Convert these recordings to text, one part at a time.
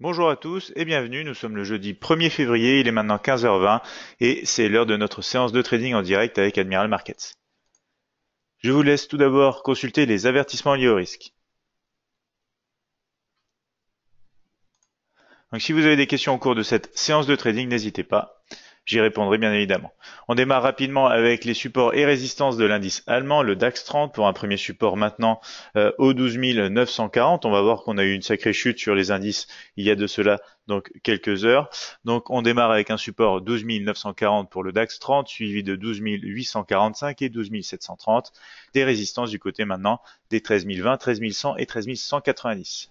Bonjour à tous et bienvenue, nous sommes le jeudi 1er février, il est maintenant 15h20 et c'est l'heure de notre séance de trading en direct avec Admiral Markets. Je vous laisse tout d'abord consulter les avertissements liés au risque. Donc si vous avez des questions au cours de cette séance de trading, n'hésitez pas. J'y répondrai bien évidemment. On démarre rapidement avec les supports et résistances de l'indice allemand, le DAX 30 pour un premier support maintenant euh, au 12 940. On va voir qu'on a eu une sacrée chute sur les indices il y a de cela donc quelques heures. Donc on démarre avec un support 12 940 pour le DAX 30, suivi de 12 845 et 12 730. Des résistances du côté maintenant des 13 020, 13 100 et 13 190.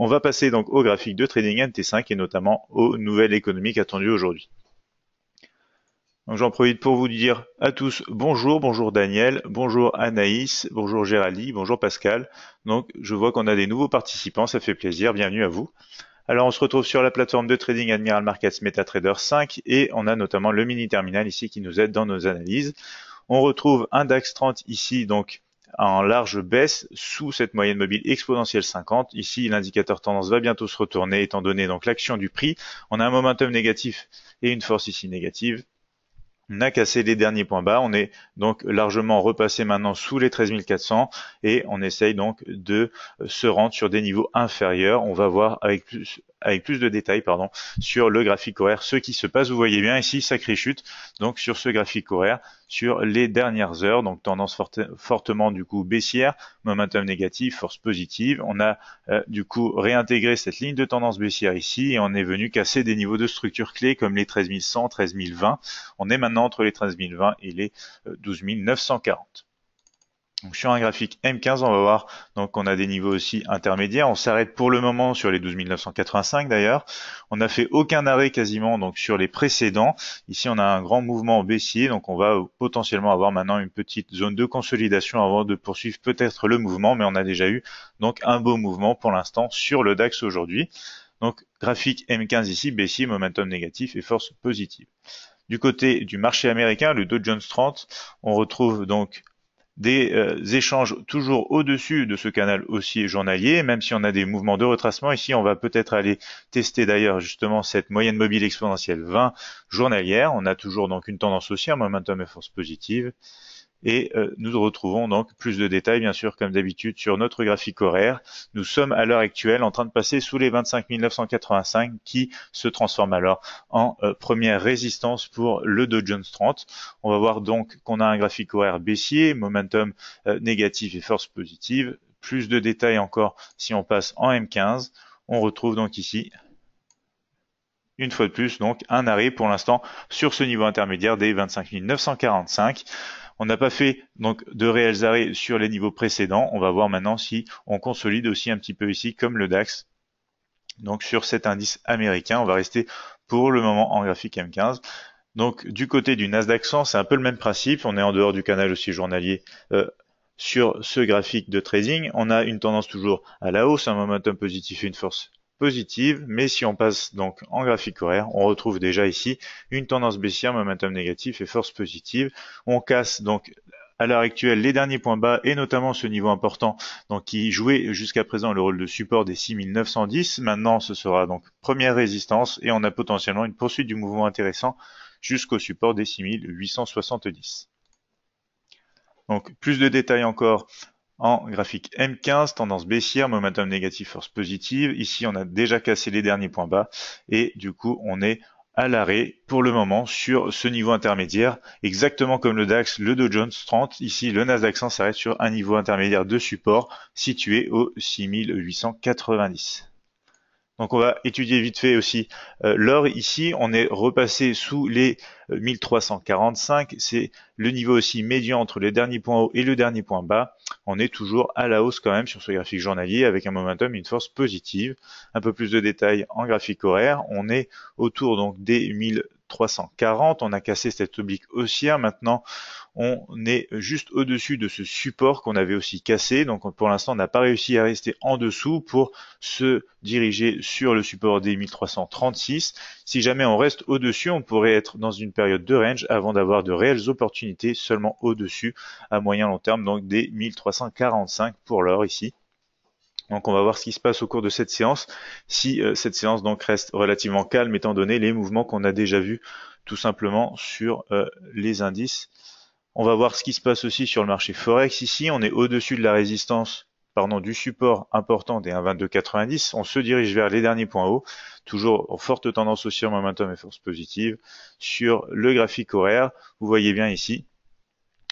On va passer donc au graphique de Trading nt 5 et notamment aux nouvelles économiques attendues aujourd'hui. Donc j'en profite pour vous dire à tous bonjour, bonjour Daniel, bonjour Anaïs, bonjour Géraldine, bonjour Pascal. Donc je vois qu'on a des nouveaux participants, ça fait plaisir, bienvenue à vous. Alors on se retrouve sur la plateforme de trading Admiral Markets MetaTrader 5 et on a notamment le mini terminal ici qui nous aide dans nos analyses. On retrouve un DAX 30 ici donc en large baisse sous cette moyenne mobile exponentielle 50. Ici, l'indicateur tendance va bientôt se retourner étant donné donc l'action du prix. On a un momentum négatif et une force ici négative. On a cassé les derniers points bas. On est donc largement repassé maintenant sous les 13 400 et on essaye donc de se rendre sur des niveaux inférieurs. On va voir avec plus avec plus de détails pardon, sur le graphique horaire, ce qui se passe. Vous voyez bien ici, sacré chute, donc sur ce graphique horaire, sur les dernières heures, donc tendance fortement du coup baissière, momentum négatif, force positive. On a euh, du coup réintégré cette ligne de tendance baissière ici et on est venu casser des niveaux de structure clés comme les 13100, 13020. On est maintenant entre les 13020 et les 12940. Euh, donc sur un graphique M15, on va voir donc on a des niveaux aussi intermédiaires. On s'arrête pour le moment sur les 12 985 d'ailleurs. On n'a fait aucun arrêt quasiment donc sur les précédents. Ici on a un grand mouvement baissier, donc on va potentiellement avoir maintenant une petite zone de consolidation avant de poursuivre peut-être le mouvement, mais on a déjà eu donc un beau mouvement pour l'instant sur le DAX aujourd'hui. Donc graphique M15 ici, baissier, momentum négatif et force positive. Du côté du marché américain, le Dow Jones 30, on retrouve donc des euh, échanges toujours au-dessus de ce canal haussier journalier, même si on a des mouvements de retracement. Ici, on va peut-être aller tester d'ailleurs justement cette moyenne mobile exponentielle 20 journalière. On a toujours donc une tendance haussière, momentum et force positive. Et euh, nous retrouvons donc plus de détails, bien sûr, comme d'habitude, sur notre graphique horaire. Nous sommes à l'heure actuelle en train de passer sous les 25 985 qui se transforment alors en euh, première résistance pour le Dow Jones 30. On va voir donc qu'on a un graphique horaire baissier, momentum euh, négatif et force positive. Plus de détails encore si on passe en M15. On retrouve donc ici une fois de plus, donc un arrêt pour l'instant sur ce niveau intermédiaire des 25 945. On n'a pas fait donc de réels arrêts sur les niveaux précédents. On va voir maintenant si on consolide aussi un petit peu ici comme le DAX. Donc sur cet indice américain, on va rester pour le moment en graphique M15. Donc du côté du Nasdaq 100, c'est un peu le même principe. On est en dehors du canal aussi journalier euh, sur ce graphique de trading. On a une tendance toujours à la hausse, un momentum positif et une force positive, mais si on passe donc en graphique horaire, on retrouve déjà ici une tendance baissière, momentum négatif et force positive. On casse donc à l'heure actuelle les derniers points bas et notamment ce niveau important donc qui jouait jusqu'à présent le rôle de support des 6910. Maintenant, ce sera donc première résistance et on a potentiellement une poursuite du mouvement intéressant jusqu'au support des 6870. Donc plus de détails encore en graphique M15, tendance baissière, momentum négatif, force positive. Ici, on a déjà cassé les derniers points bas et du coup, on est à l'arrêt pour le moment sur ce niveau intermédiaire, exactement comme le DAX, le Dow Jones 30. Ici, le Nasdaq 100 s'arrête sur un niveau intermédiaire de support situé au 6890. Donc on va étudier vite fait aussi l'heure l'or. Ici, on est repassé sous les 1345. Euh, C'est le niveau aussi médian entre les derniers points hauts et le dernier point bas. On est toujours à la hausse quand même sur ce graphique journalier avec un momentum et une force positive. Un peu plus de détails en graphique horaire. On est autour donc des 1340. On a cassé cette oblique haussière. Maintenant, on est juste au-dessus de ce support qu'on avait aussi cassé. Donc pour l'instant, on n'a pas réussi à rester en dessous pour se diriger sur le support des 1336. Si jamais on reste au-dessus, on pourrait être dans une période de range avant d'avoir de réelles opportunités seulement au-dessus à moyen long terme, donc des 1345 pour l'heure ici. Donc on va voir ce qui se passe au cours de cette séance, si euh, cette séance donc reste relativement calme étant donné les mouvements qu'on a déjà vus tout simplement sur euh, les indices. On va voir ce qui se passe aussi sur le marché Forex ici. On est au-dessus de la résistance, pardon, du support important des 1,2290. On se dirige vers les derniers points hauts, toujours en forte tendance haussière, momentum et force positive. Sur le graphique horaire, vous voyez bien ici,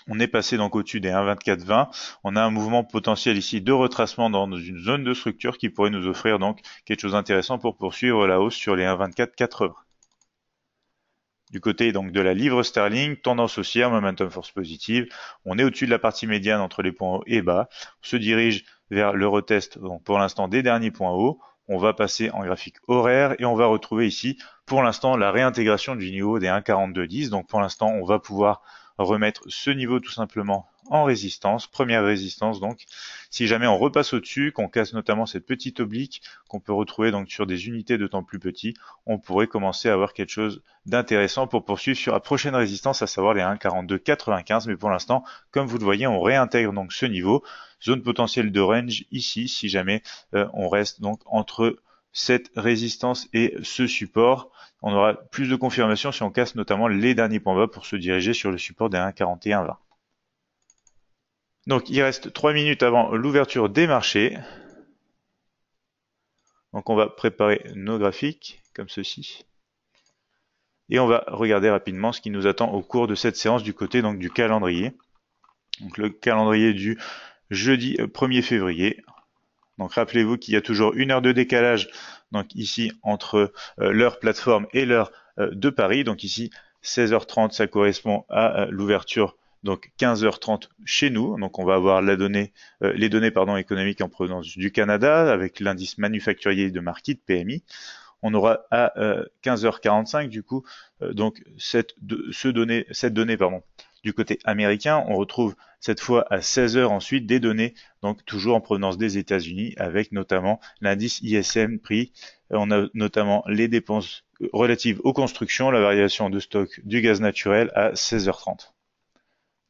on est passé donc au-dessus des 1,2420. On a un mouvement potentiel ici de retracement dans une zone de structure qui pourrait nous offrir donc quelque chose d'intéressant pour poursuivre la hausse sur les 1,2480. Du côté donc de la livre sterling, tendance haussière, momentum force positive. On est au-dessus de la partie médiane entre les points hauts et bas. On se dirige vers le retest donc pour l'instant des derniers points hauts. On va passer en graphique horaire et on va retrouver ici pour l'instant la réintégration du niveau des 1,4210. Donc pour l'instant, on va pouvoir remettre ce niveau tout simplement en résistance, première résistance donc. Si jamais on repasse au-dessus, qu'on casse notamment cette petite oblique qu'on peut retrouver donc sur des unités de temps plus petits, on pourrait commencer à avoir quelque chose d'intéressant pour poursuivre sur la prochaine résistance, à savoir les 1,42,95. Mais pour l'instant, comme vous le voyez, on réintègre donc ce niveau. Zone potentielle de range ici, si jamais euh, on reste donc entre cette résistance et ce support. On aura plus de confirmation si on casse notamment les derniers points bas pour se diriger sur le support des 1,41,20. Donc il reste 3 minutes avant l'ouverture des marchés. Donc on va préparer nos graphiques comme ceci. Et on va regarder rapidement ce qui nous attend au cours de cette séance du côté donc, du calendrier. Donc le calendrier du jeudi 1er euh, février. Donc rappelez-vous qu'il y a toujours une heure de décalage donc ici entre euh, l'heure leur plateforme et l'heure euh, de Paris. Donc ici 16h30 ça correspond à l'ouverture donc 15h30 chez nous. Donc on va avoir la donnée, euh, les données pardon, économiques en provenance du Canada avec l'indice manufacturier de Market PMI. On aura à 15h45 euh, du coup euh, donc cette ce donnée, cette donnée pardon du côté américain. On retrouve cette fois à 16h ensuite des données, donc toujours en provenance des États-Unis, avec notamment l'indice ISM prix. On a notamment les dépenses relatives aux constructions, la variation de stock du gaz naturel à 16h30.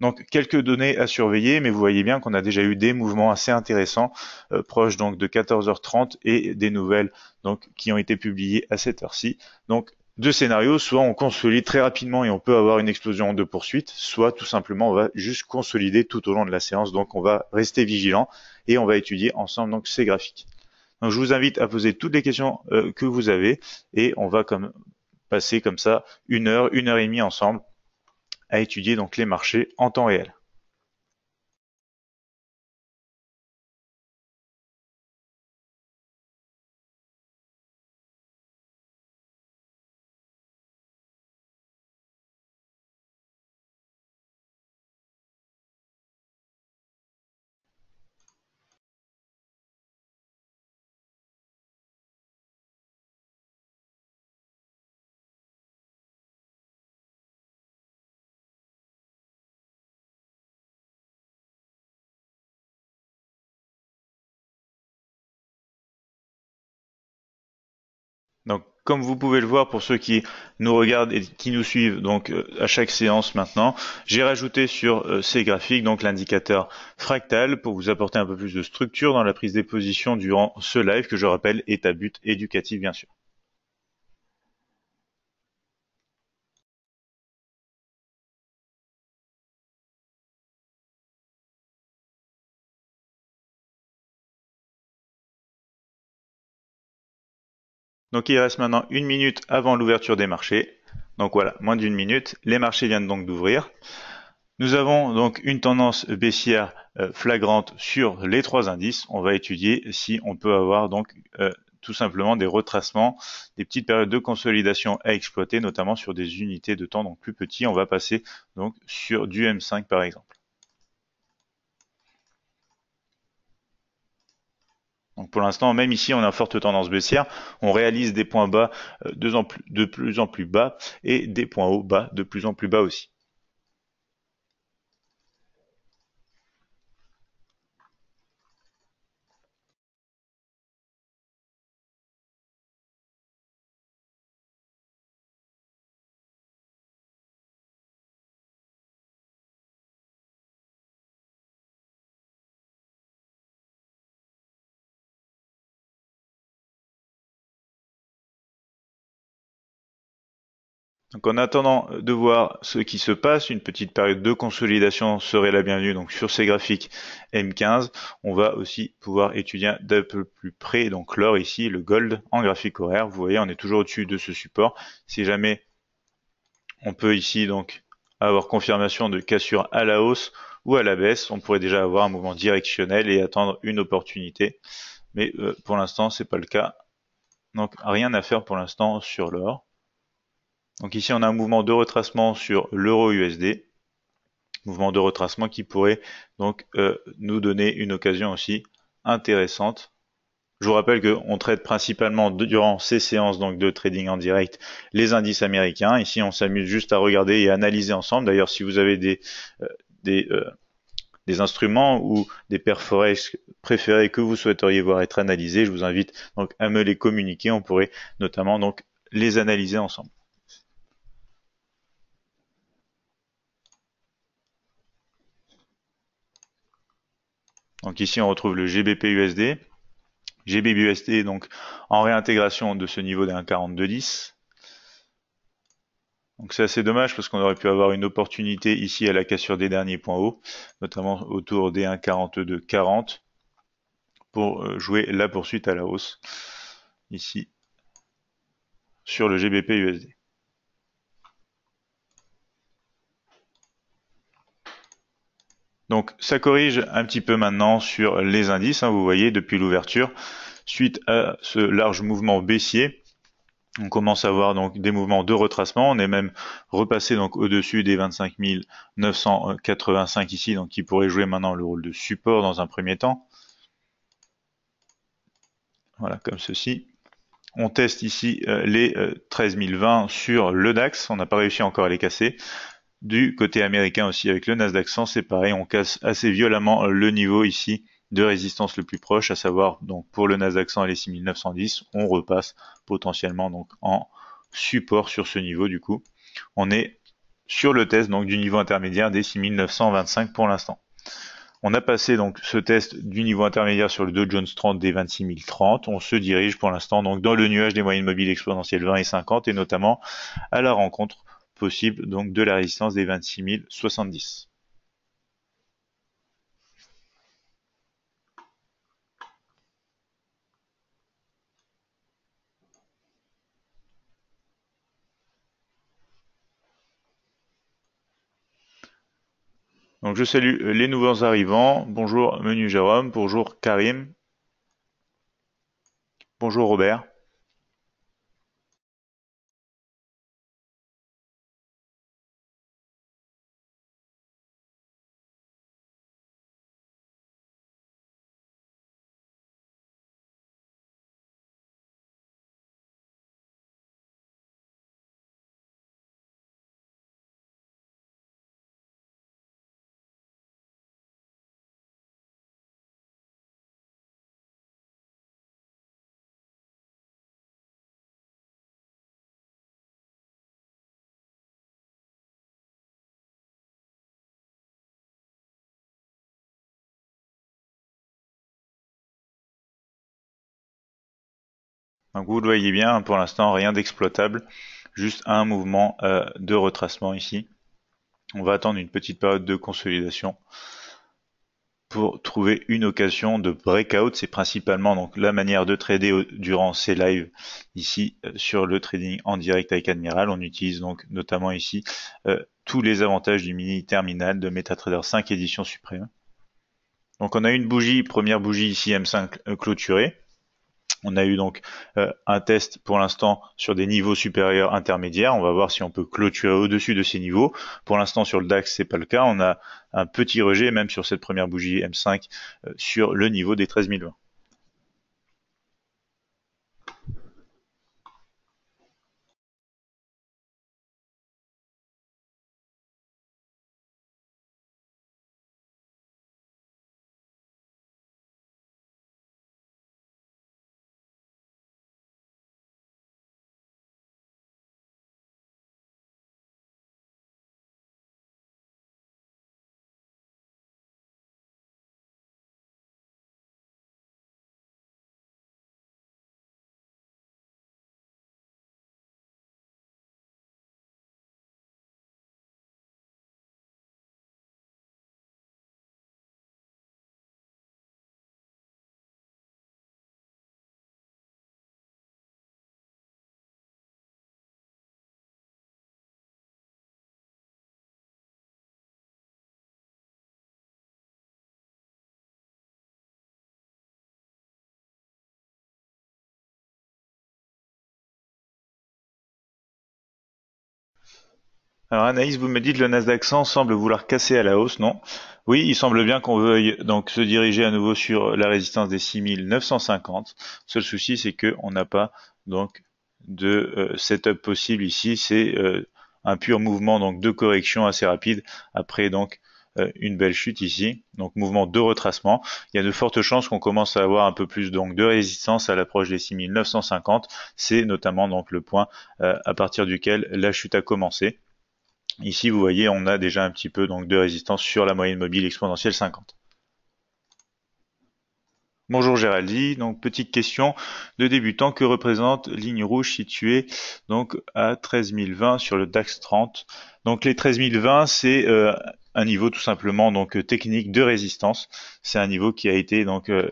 Donc quelques données à surveiller, mais vous voyez bien qu'on a déjà eu des mouvements assez intéressants, euh, proches donc de 14h30 et des nouvelles donc qui ont été publiées à cette heure-ci. Donc deux scénarios, soit on consolide très rapidement et on peut avoir une explosion de poursuite, soit tout simplement on va juste consolider tout au long de la séance, donc on va rester vigilant et on va étudier ensemble donc ces graphiques. Donc je vous invite à poser toutes les questions euh, que vous avez et on va comme passer comme ça une heure, une heure et demie ensemble à étudier donc les marchés en temps réel. Donc, comme vous pouvez le voir pour ceux qui nous regardent et qui nous suivent donc euh, à chaque séance maintenant, j'ai rajouté sur euh, ces graphiques donc l'indicateur fractal pour vous apporter un peu plus de structure dans la prise des positions durant ce live que je rappelle est à but éducatif bien sûr. Donc il reste maintenant une minute avant l'ouverture des marchés. Donc voilà, moins d'une minute. Les marchés viennent donc d'ouvrir. Nous avons donc une tendance baissière euh, flagrante sur les trois indices. On va étudier si on peut avoir donc euh, tout simplement des retracements, des petites périodes de consolidation à exploiter, notamment sur des unités de temps plus petites, On va passer donc sur du M5 par exemple. Donc pour l'instant, même ici, on a une forte tendance baissière. On réalise des points bas euh, de plus en plus bas et des points hauts bas de plus en plus bas aussi. Donc en attendant de voir ce qui se passe, une petite période de consolidation serait la bienvenue donc sur ces graphiques M15. On va aussi pouvoir étudier d'un peu plus près donc l'or ici, le gold en graphique horaire. Vous voyez, on est toujours au-dessus de ce support. Si jamais on peut ici donc avoir confirmation de cassure à la hausse ou à la baisse, on pourrait déjà avoir un mouvement directionnel et attendre une opportunité. Mais euh, pour l'instant, c'est pas le cas. Donc rien à faire pour l'instant sur l'or. Donc ici, on a un mouvement de retracement sur l'euro-USD, mouvement de retracement qui pourrait donc euh, nous donner une occasion aussi intéressante. Je vous rappelle qu'on traite principalement durant ces séances donc de trading en direct les indices américains. Ici, on s'amuse juste à regarder et à analyser ensemble. D'ailleurs, si vous avez des, euh, des, euh, des instruments ou des paires préférés que vous souhaiteriez voir être analysés, je vous invite donc à me les communiquer. On pourrait notamment donc les analyser ensemble. Donc ici, on retrouve le GBP-USD. GBP-USD, donc en réintégration de ce niveau des 1.4210. Donc c'est assez dommage parce qu'on aurait pu avoir une opportunité ici à la cassure des derniers points hauts, notamment autour des 1,42,40 pour euh, jouer la poursuite à la hausse ici sur le GBP USD. Donc ça corrige un petit peu maintenant sur les indices, hein, vous voyez depuis l'ouverture, suite à ce large mouvement baissier, on commence à voir donc des mouvements de retracement. On est même repassé donc au-dessus des 25 985 ici, donc qui pourrait jouer maintenant le rôle de support dans un premier temps. Voilà, comme ceci. On teste ici euh, les 13 euh, 020 sur le DAX. On n'a pas réussi encore à les casser. Du côté américain aussi avec le Nasdaq 100, c'est pareil, on casse assez violemment le niveau ici de résistance le plus proche, à savoir donc pour le Nasdaq 100 et les 6910, on repasse potentiellement donc en support sur ce niveau du coup. On est sur le test donc du niveau intermédiaire des 6925 pour l'instant. On a passé donc ce test du niveau intermédiaire sur le Dow Jones 30 des 26030. On se dirige pour l'instant donc dans le nuage des moyennes mobiles exponentielles 20 et 50 et notamment à la rencontre possible donc de la résistance des vingt-six Donc je salue euh, les nouveaux arrivants. Bonjour Menu Jérôme, bonjour Karim, bonjour Robert. Donc vous voyez bien, pour l'instant, rien d'exploitable, juste un mouvement euh, de retracement ici. On va attendre une petite période de consolidation pour trouver une occasion de breakout. C'est principalement donc la manière de trader durant ces lives ici euh, sur le trading en direct avec Admiral. On utilise donc notamment ici euh, tous les avantages du mini terminal de MetaTrader 5 édition suprême. Donc on a une bougie, première bougie ici M5 clôturée. On a eu donc euh, un test pour l'instant sur des niveaux supérieurs intermédiaires. On va voir si on peut clôturer au-dessus de ces niveaux. Pour l'instant sur le DAX, c'est pas le cas. On a un petit rejet même sur cette première bougie M5 euh, sur le niveau des 13020. Alors Anaïs, vous me dites le Nasdaq 100 semble vouloir casser à la hausse, non Oui, il semble bien qu'on veuille donc se diriger à nouveau sur la résistance des 6950. Seul souci, c'est qu'on n'a pas donc de euh, setup possible ici. C'est euh, un pur mouvement donc de correction assez rapide après donc euh, une belle chute ici. Donc mouvement de retracement. Il y a de fortes chances qu'on commence à avoir un peu plus donc de résistance à l'approche des 6950. C'est notamment donc le point à partir duquel la chute a commencé. Ici, vous voyez, on a déjà un petit peu donc, de résistance sur la moyenne mobile exponentielle 50. Bonjour Géraldi, donc petite question de débutant, que représente ligne rouge située donc à 13020 sur le DAX 30 Donc les 13020 c'est euh, un niveau tout simplement donc technique de résistance, c'est un niveau qui a été donc euh,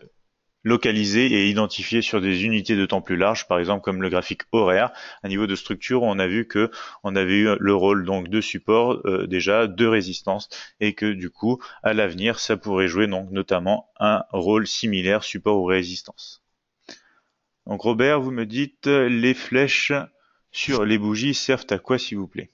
localiser et identifier sur des unités de temps plus larges, par exemple comme le graphique horaire, à niveau de structure on a vu que on avait eu le rôle donc de support euh, déjà, de résistance, et que du coup, à l'avenir, ça pourrait jouer donc notamment un rôle similaire support ou résistance. Donc Robert, vous me dites euh, les flèches sur les bougies servent à quoi s'il vous plaît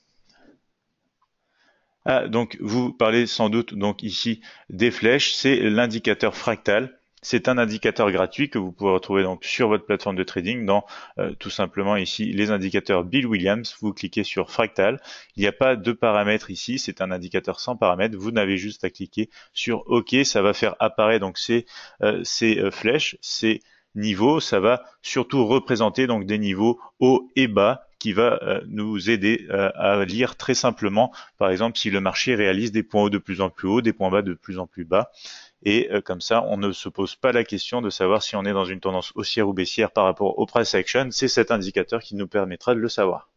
ah, donc vous parlez sans doute donc ici des flèches, c'est l'indicateur fractal c'est un indicateur gratuit que vous pouvez retrouver donc sur votre plateforme de trading dans euh, tout simplement ici les indicateurs Bill Williams. Vous cliquez sur Fractal. Il n'y a pas de paramètres ici. C'est un indicateur sans paramètres. Vous n'avez juste à cliquer sur OK. Ça va faire apparaître donc ces, euh, euh, flèches, ces niveaux. Ça va surtout représenter donc des niveaux haut et bas qui va nous aider à lire très simplement, par exemple, si le marché réalise des points hauts de plus en plus hauts, des points bas de plus en plus bas, et euh, comme ça, on ne se pose pas la question de savoir si on est dans une tendance haussière ou baissière par rapport au price action. C'est cet indicateur qui nous permettra de le savoir.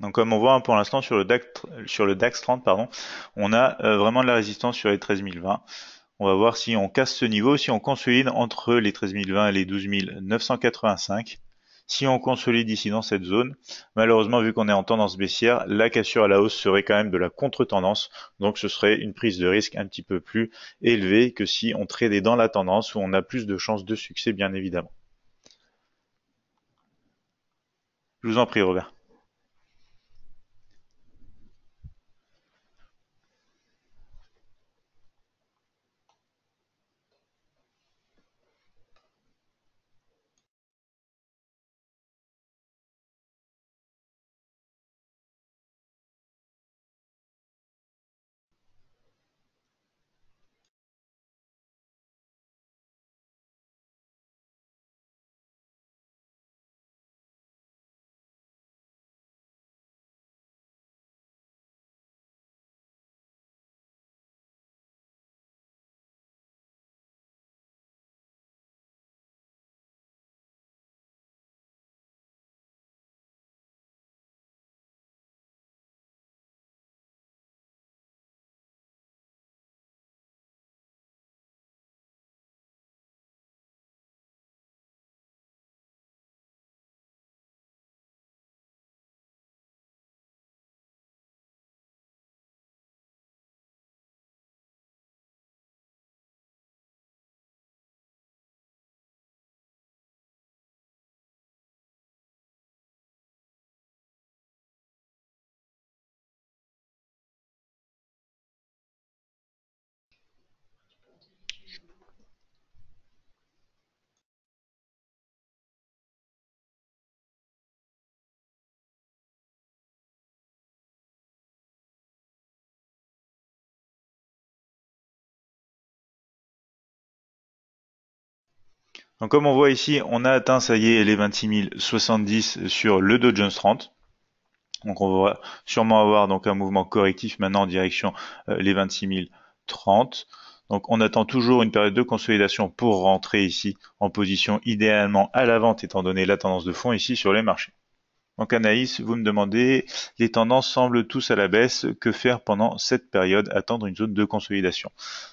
Donc comme on voit hein, pour l'instant sur le DAX, sur 30, pardon, on a euh, vraiment de la résistance sur les 13 020. On va voir si on casse ce niveau, si on consolide entre les 13 020 et les 12 985 si on consolide ici dans cette zone, malheureusement vu qu'on est en tendance baissière, la cassure à la hausse serait quand même de la contre-tendance, donc ce serait une prise de risque un petit peu plus élevée que si on tradait dans la tendance où on a plus de chances de succès bien évidemment. Je vous en prie Robert. Donc comme on voit ici, on a atteint, ça y est, les 26 070 sur le Dow Jones 30. Donc on va sûrement avoir donc un mouvement correctif maintenant en direction euh, les 26 030. Donc on attend toujours une période de consolidation pour rentrer ici en position idéalement à la vente étant donné la tendance de fond ici sur les marchés. Donc Anaïs, vous me demandez, les tendances semblent tous à la baisse. Que faire pendant cette période Attendre une zone de consolidation.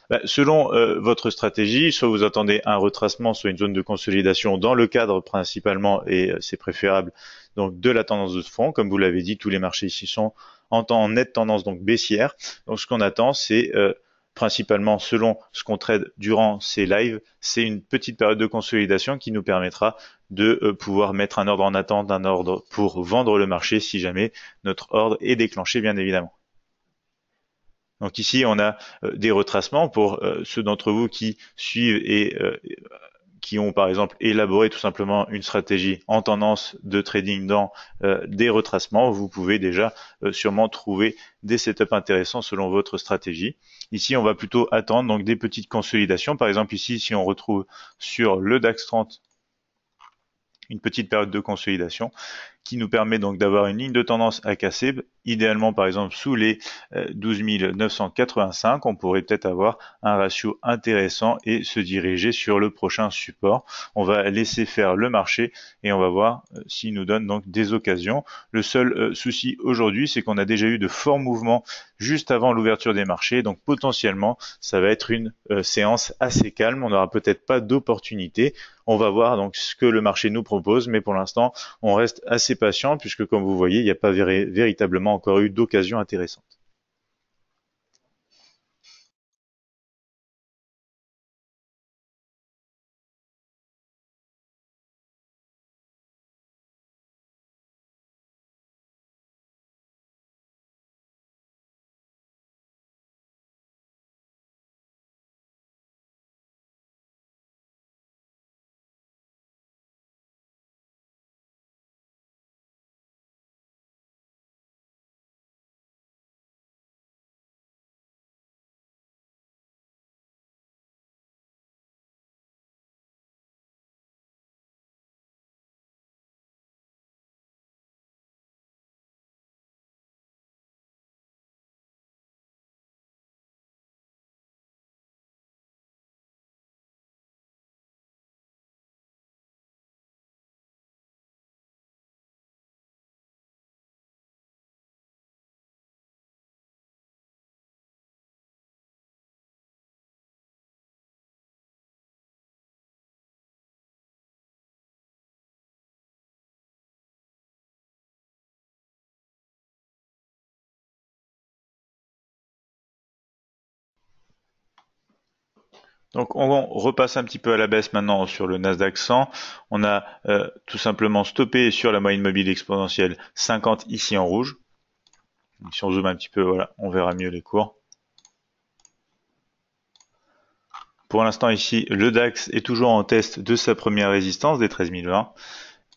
Bah, selon euh, votre stratégie, soit vous attendez un retracement, soit une zone de consolidation dans le cadre principalement, et euh, c'est préférable, donc de la tendance de fond. Comme vous l'avez dit, tous les marchés ici sont en, en nette tendance donc baissière. Donc ce qu'on attend, c'est euh, principalement selon ce qu'on trade durant ces lives, c'est une petite période de consolidation qui nous permettra de euh, pouvoir mettre un ordre en attente, un ordre pour vendre le marché si jamais notre ordre est déclenché, bien évidemment. Donc ici, on a euh, des retracements pour euh, ceux d'entre vous qui suivent et qui ont par exemple élaboré tout simplement une stratégie en tendance de trading dans euh, des retracements, vous pouvez déjà euh, sûrement trouver des setups intéressants selon votre stratégie. Ici, on va plutôt attendre donc des petites consolidations. Par exemple, ici, si on retrouve sur le DAX 30 une petite période de consolidation qui nous permet donc d'avoir une ligne de tendance à casser, idéalement par exemple sous les 12 euh, 985, on pourrait peut-être avoir un ratio intéressant et se diriger sur le prochain support. On va laisser faire le marché et on va voir euh, s'il nous donne donc des occasions. Le seul euh, souci aujourd'hui, c'est qu'on a déjà eu de forts mouvements juste avant l'ouverture des marchés, donc potentiellement ça va être une séance assez calme, on n'aura peut-être pas d'opportunité. On va voir donc ce que le marché nous propose, mais pour l'instant on reste assez patients patient puisque comme vous voyez, il n'y a pas véritablement encore eu d'occasion intéressante. Donc on repasse un petit peu à la baisse maintenant sur le Nasdaq 100. On a euh, tout simplement stoppé sur la moyenne mobile exponentielle 50 ici en rouge. si on zoome un petit peu, voilà, on verra mieux les cours. Pour l'instant ici, le DAX est toujours en test de sa première résistance des 13020.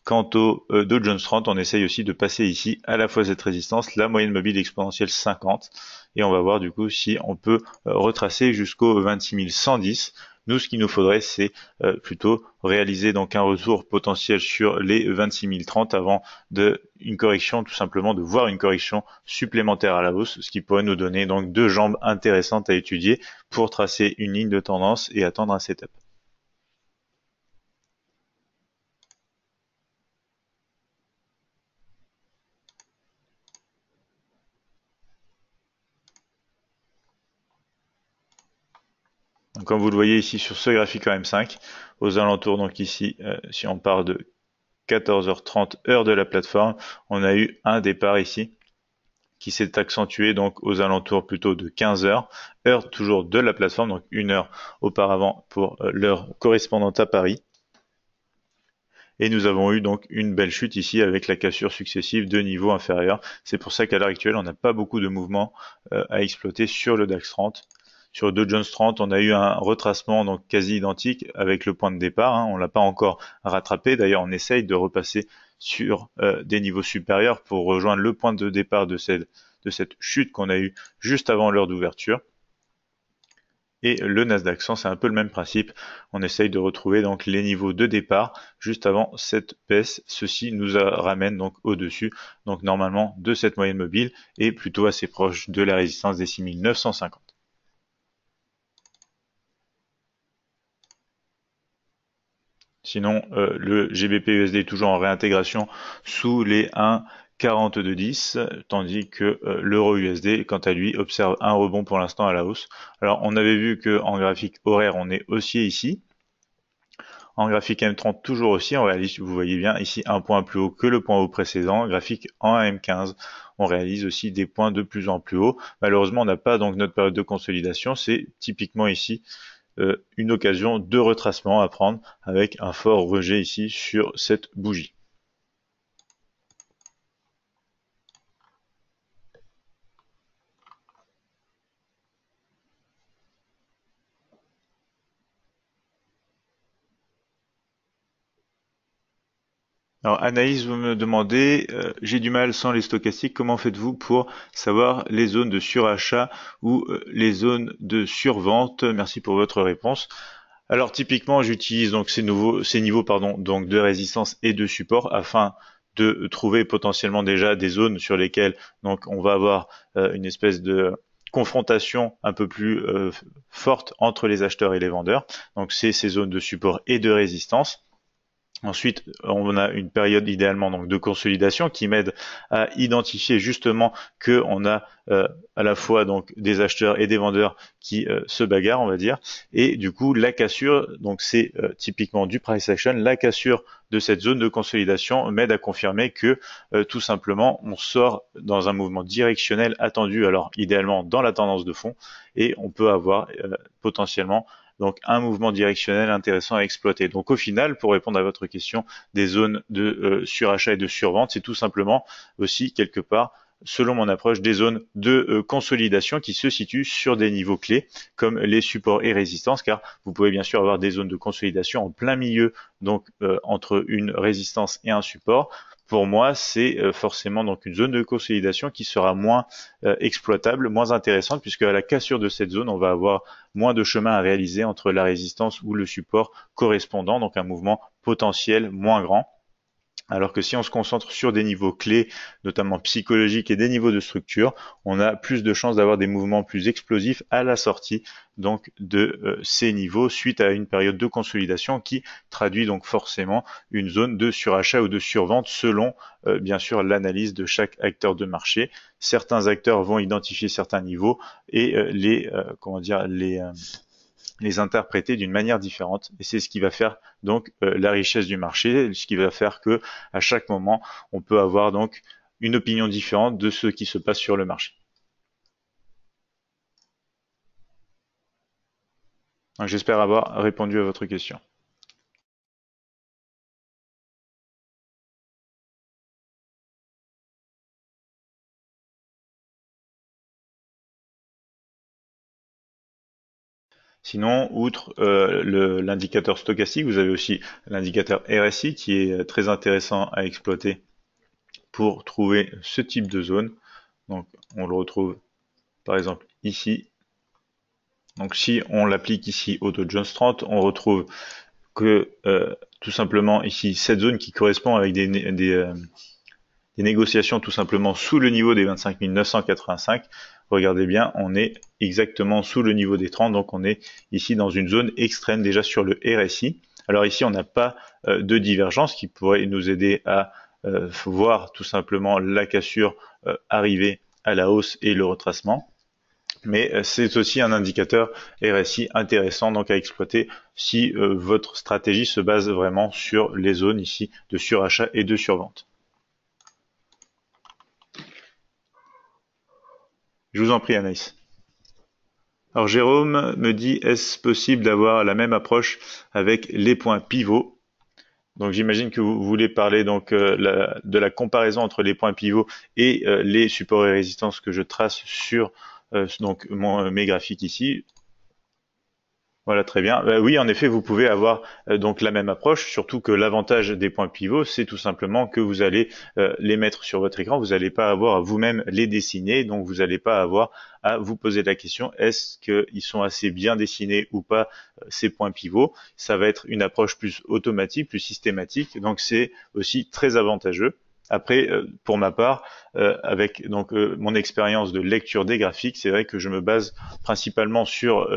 Quant au euh, Dow Jones 30, on essaye aussi de passer ici à la fois cette résistance, la moyenne mobile exponentielle 50, et on va voir du coup si on peut euh, retracer jusqu'au 26110. Nous, ce qu'il nous faudrait, c'est euh, plutôt réaliser donc un retour potentiel sur les 26030 avant de une correction, tout simplement de voir une correction supplémentaire à la hausse, ce qui pourrait nous donner donc deux jambes intéressantes à étudier pour tracer une ligne de tendance et attendre un setup. comme vous le voyez ici sur ce graphique en M5, aux alentours, donc ici, euh, si on part de 14h30 heure de la plateforme, on a eu un départ ici qui s'est accentué donc aux alentours plutôt de 15h, heure toujours de la plateforme, donc une heure auparavant pour euh, l'heure correspondante à Paris. Et nous avons eu donc une belle chute ici avec la cassure successive de niveaux inférieur. C'est pour ça qu'à l'heure actuelle, on n'a pas beaucoup de mouvements euh, à exploiter sur le DAX 30. Sur le Dow Jones 30, on a eu un retracement donc quasi identique avec le point de départ. Hein. On l'a pas encore rattrapé. D'ailleurs, on essaye de repasser sur euh, des niveaux supérieurs pour rejoindre le point de départ de cette, de cette chute qu'on a eue juste avant l'heure d'ouverture. Et le Nasdaq 100, c'est un peu le même principe. On essaye de retrouver donc les niveaux de départ juste avant cette baisse. Ceci nous ramène donc au-dessus, donc normalement de cette moyenne mobile et plutôt assez proche de la résistance des 6950. Sinon, euh, le GBP-USD est toujours en réintégration sous les 1.4210, tandis que euh, l'euro USD, quant à lui, observe un rebond pour l'instant à la hausse. Alors, on avait vu qu'en graphique horaire, on est haussier ici. En graphique M30, toujours aussi, on réalise, vous voyez bien, ici un point plus haut que le point haut précédent. Graphique en M15, on réalise aussi des points de plus en plus haut. Malheureusement, on n'a pas donc notre période de consolidation. C'est typiquement ici euh, une occasion de retracement à prendre avec un fort rejet ici sur cette bougie. Alors Anaïs, vous me demandez, euh, j'ai du mal sans les stochastiques, comment faites-vous pour savoir les zones de surachat ou euh, les zones de survente Merci pour votre réponse. Alors typiquement, j'utilise donc ces, nouveaux, ces niveaux pardon, donc de résistance et de support afin de trouver potentiellement déjà des zones sur lesquelles donc on va avoir euh, une espèce de confrontation un peu plus forte entre les acheteurs et les vendeurs. Donc c'est ces zones de support et de résistance. Ensuite, on a une période idéalement donc de consolidation qui m'aide à identifier justement qu'on a euh, à la fois donc des acheteurs et des vendeurs qui euh, se bagarrent, on va dire, et du coup la cassure, donc c'est euh, typiquement du price action, la cassure de cette zone de consolidation m'aide à confirmer que tout simplement on sort dans un mouvement directionnel attendu, alors idéalement dans la tendance de fond, et on peut avoir potentiellement donc un mouvement directionnel intéressant à exploiter. Donc au final, pour répondre à votre question des zones de euh, surachat et de survente, c'est tout simplement aussi quelque part selon mon approche, des zones de euh, consolidation qui se situent sur des niveaux clés comme les supports et résistances, car vous pouvez bien sûr avoir des zones de consolidation en plein milieu, donc euh, entre une résistance et un support pour moi, c'est euh, forcément donc une zone de consolidation qui sera moins euh, exploitable, moins intéressante, puisque à la cassure de cette zone, on va avoir moins de chemin à réaliser entre la résistance ou le support correspondant, donc un mouvement potentiel moins grand. Alors que si on se concentre sur des niveaux clés, notamment psychologiques et des niveaux de structure, on a plus de chances d'avoir des mouvements plus explosifs à la sortie donc de euh, ces niveaux suite à une période de consolidation qui traduit donc forcément une zone de surachat ou de survente selon euh, bien sûr l'analyse de chaque acteur de marché. Certains acteurs vont identifier certains niveaux et euh, les comment dire les les interpréter d'une manière différente. Et c'est ce qui va faire donc euh, la richesse du marché, ce qui va faire que à chaque moment, on peut avoir donc une opinion différente de ce qui se passe sur le marché. J'espère avoir répondu à votre question. Sinon, outre euh, l'indicateur stochastique, vous avez aussi l'indicateur RSI qui est euh, très intéressant à exploiter pour trouver ce type de zone. Donc on le retrouve par exemple ici. Donc si on l'applique ici au Dow Jones 30, on retrouve que euh, tout simplement ici cette zone qui correspond avec des, des négociations tout simplement sous le niveau des 25 985 regardez bien, on est exactement sous le niveau des 30, donc on est ici dans une zone extrême déjà sur le RSI. Alors ici, on n'a pas euh, de divergence qui pourrait nous aider à euh, voir tout simplement la cassure euh, arriver à la hausse et le retracement. Mais c'est aussi un indicateur RSI intéressant donc à exploiter si votre stratégie se base vraiment sur les zones ici de surachat et de survente. Je vous en prie, Anaïs. Alors Jérôme me dit, est-ce possible d'avoir la même approche avec les points pivots Donc j'imagine que vous voulez parler donc euh, de la comparaison entre les points pivots et euh, les supports et résistances que je trace sur euh, donc mes graphiques ici. Voilà, très bien. Euh, oui, en effet, vous pouvez avoir euh, donc la même approche, surtout que l'avantage des points pivots, c'est tout simplement que vous allez euh, les mettre sur votre écran, vous n'allez pas avoir à vous-même les dessiner, donc vous n'allez pas avoir à vous poser la question est-ce qu'ils sont assez bien dessinés ou pas ces points pivots. Ça va être une approche plus automatique, plus systématique, donc c'est aussi très avantageux. Après, pour ma part, avec donc mon expérience de lecture des graphiques, c'est vrai que je me base principalement sur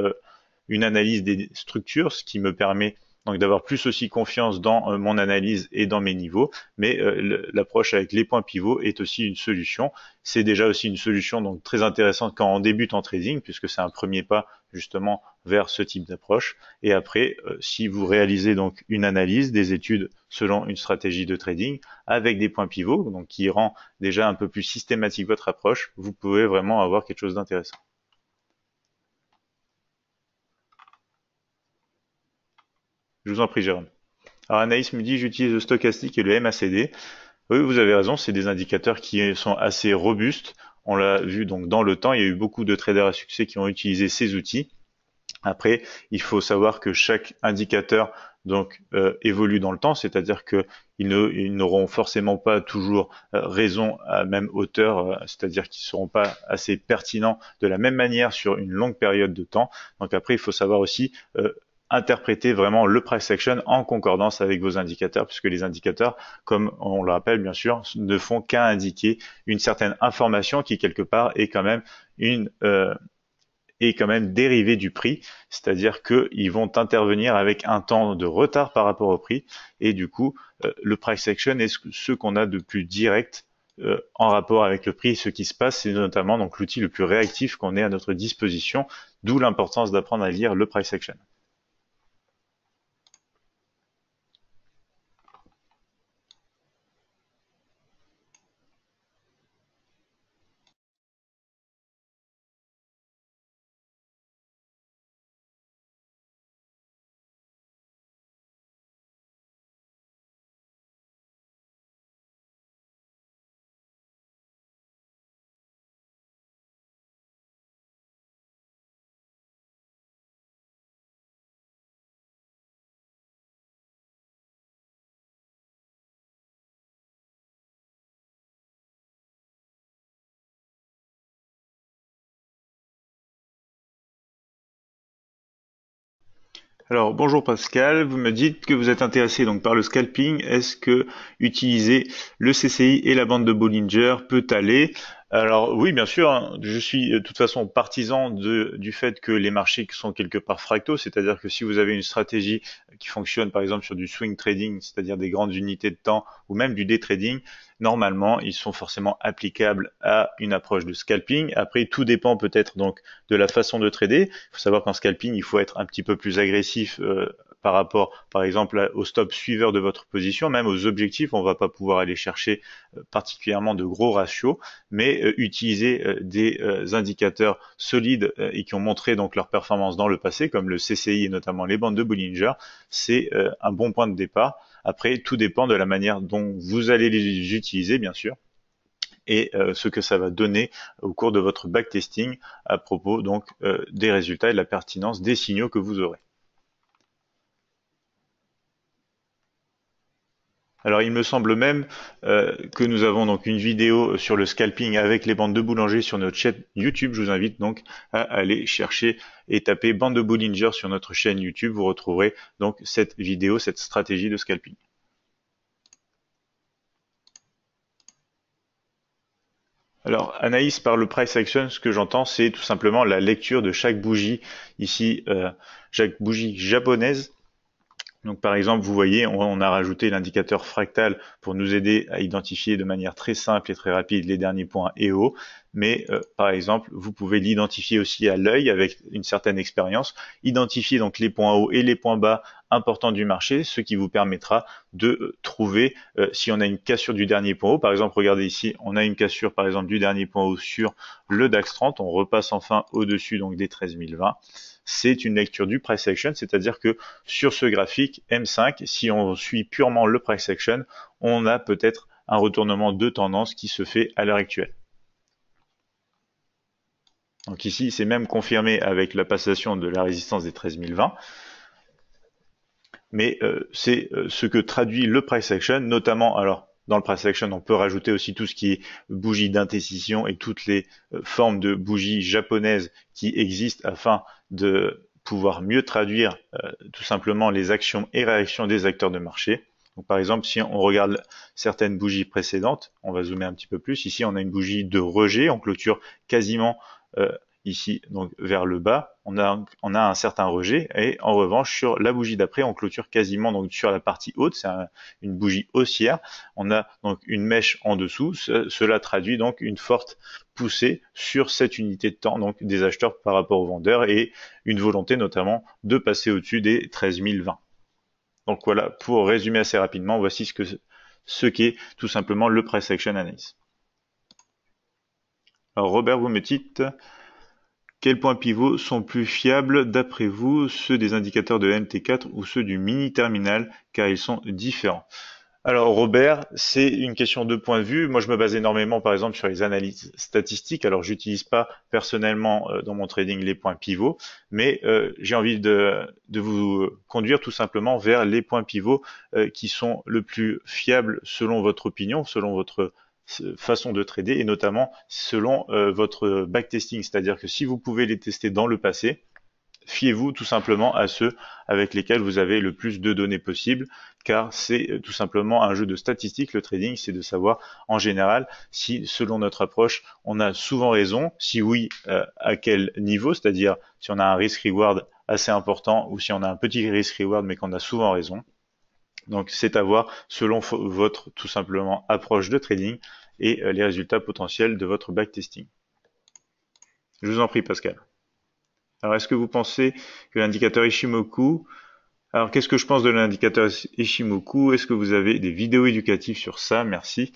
une analyse des structures, ce qui me permet donc d'avoir plus aussi confiance dans euh, mon analyse et dans mes niveaux. Mais euh, l'approche avec les points pivots est aussi une solution. C'est déjà aussi une solution donc très intéressante quand on débute en trading, puisque c'est un premier pas justement vers ce type d'approche. Et après, euh, si vous réalisez donc une analyse, des études selon une stratégie de trading avec des points pivots, donc qui rend déjà un peu plus systématique votre approche, vous pouvez vraiment avoir quelque chose d'intéressant. Je vous en prie, Jérôme. Alors Anaïs me dit, j'utilise le stochastique et le MACD. Oui, vous avez raison, c'est des indicateurs qui sont assez robustes. On l'a vu donc dans le temps, il y a eu beaucoup de traders à succès qui ont utilisé ces outils. Après, il faut savoir que chaque indicateur donc euh, évolue dans le temps, c'est-à-dire que ils n'auront forcément pas toujours euh, raison à même hauteur, euh, c'est-à-dire qu'ils ne seront pas assez pertinents de la même manière sur une longue période de temps. Donc après, il faut savoir aussi interpréter vraiment le price action en concordance avec vos indicateurs, puisque les indicateurs, comme on le rappelle bien sûr, ne font qu'à indiquer une certaine information qui quelque part est quand même une euh, est quand même dérivée du prix, c'est-à-dire qu'ils vont intervenir avec un temps de retard par rapport au prix, et du coup, euh, le price action est ce qu'on a de plus direct euh, en rapport avec le prix, ce qui se passe, c'est notamment donc l'outil le plus réactif qu'on ait à notre disposition, d'où l'importance d'apprendre à lire le price action. Alors bonjour Pascal, vous me dites que vous êtes intéressé donc par le scalping. Est-ce que utiliser le CCI et la bande de Bollinger peut aller alors oui, bien sûr, hein. je suis de toute façon partisan de, du fait que les marchés sont quelque part fractaux, c'est-à-dire que si vous avez une stratégie qui fonctionne par exemple sur du swing trading, c'est-à-dire des grandes unités de temps ou même du day trading, normalement, ils sont forcément applicables à une approche de scalping. Après, tout dépend peut-être donc de la façon de trader. Il faut savoir qu'en scalping, il faut être un petit peu plus agressif euh, par rapport, par exemple, au stop suiveur de votre position, même aux objectifs, on va pas pouvoir aller chercher euh, particulièrement de gros ratios, mais euh, utiliser euh, des indicateurs solides et qui ont montré donc leur performance dans le passé, comme le CCI et notamment les bandes de Bollinger, c'est un bon point de départ. Après, tout dépend de la manière dont vous allez les utiliser, bien sûr et ce que ça va donner au cours de votre backtesting à propos donc des résultats et de la pertinence des signaux que vous aurez. Alors il me semble même euh, que nous avons donc une vidéo sur le scalping avec les bandes de boulanger sur notre chaîne YouTube. Je vous invite donc à aller chercher et taper bande de Bollinger sur notre chaîne YouTube. Vous retrouverez donc cette vidéo, cette stratégie de scalping. Alors Anaïs, par le price action, ce que j'entends, c'est tout simplement la lecture de chaque bougie ici, euh, chaque bougie japonaise donc par exemple, vous voyez, on, a rajouté l'indicateur fractal pour nous aider à identifier de manière très simple et très rapide les derniers points hauts. Mais euh, par exemple, vous pouvez l'identifier aussi à l'œil avec une certaine expérience, identifier donc les points hauts et les points bas importants du marché, ce qui vous permettra de euh, trouver euh, si on a une cassure du dernier point haut. Par exemple, regardez ici, on a une cassure par exemple du dernier point haut sur le DAX 30, on repasse enfin au-dessus donc des 13020 c'est une lecture du price action, c'est-à-dire que sur ce graphique M5, si on suit purement le price action, on a peut-être un retournement de tendance qui se fait à l'heure actuelle. Donc ici, c'est même confirmé avec la passation de la résistance des 13020 mais euh, c'est euh, ce que traduit le price action, notamment alors dans le price action, on peut rajouter aussi tout ce qui est bougie d'intécision et toutes les euh, formes de bougies japonaises qui existent afin de pouvoir mieux traduire euh, tout simplement les actions et réactions des acteurs de marché. par exemple, si on regarde certaines bougies précédentes, on va zoomer un petit peu plus. Ici, on a une bougie de rejet. On clôture quasiment euh, ici donc vers le bas, on a, on a un certain rejet et en revanche sur la bougie d'après on clôture quasiment donc sur la partie haute, c'est une bougie haussière, on a donc une mèche en dessous, cela traduit donc une forte poussée sur cette unité de temps donc des acheteurs par rapport aux vendeurs et une volonté notamment de passer au-dessus des 13 020. Donc voilà, pour résumer assez rapidement, voici ce que ce qu'est tout simplement le price action analysis. Alors Robert, vous me dites quels points pivots sont plus fiables d'après vous, ceux des indicateurs de MT4 ou ceux du mini-terminal, car ils sont différents alors Robert, c'est une question de point de vue. Moi, je me base énormément, par exemple, sur les analyses statistiques. Alors, j'utilise pas personnellement euh, dans mon trading les points pivots, mais euh, j'ai envie de, vous conduire tout simplement vers les points pivots euh, qui sont le plus fiables selon votre opinion, selon votre façon de trader et notamment selon euh, votre backtesting, c'est-à-dire que si vous pouvez les tester dans le passé, fiez-vous tout simplement à ceux avec lesquels vous avez le plus de données possibles, car c'est euh, tout simplement un jeu de statistiques. Le trading, c'est de savoir en général si, selon notre approche, on a souvent raison, si oui, euh, à quel niveau, c'est-à-dire si on a un risk-reward assez important ou si on a un petit risk-reward mais qu'on a souvent raison. Donc c'est à voir selon votre tout simplement approche de trading et euh, les résultats potentiels de votre backtesting. Je vous en prie Pascal. Alors est-ce que vous pensez que l'indicateur Ishimoku alors, qu'est-ce que je pense de l'indicateur Ishimoku Est-ce que vous avez des vidéos éducatives sur ça Merci.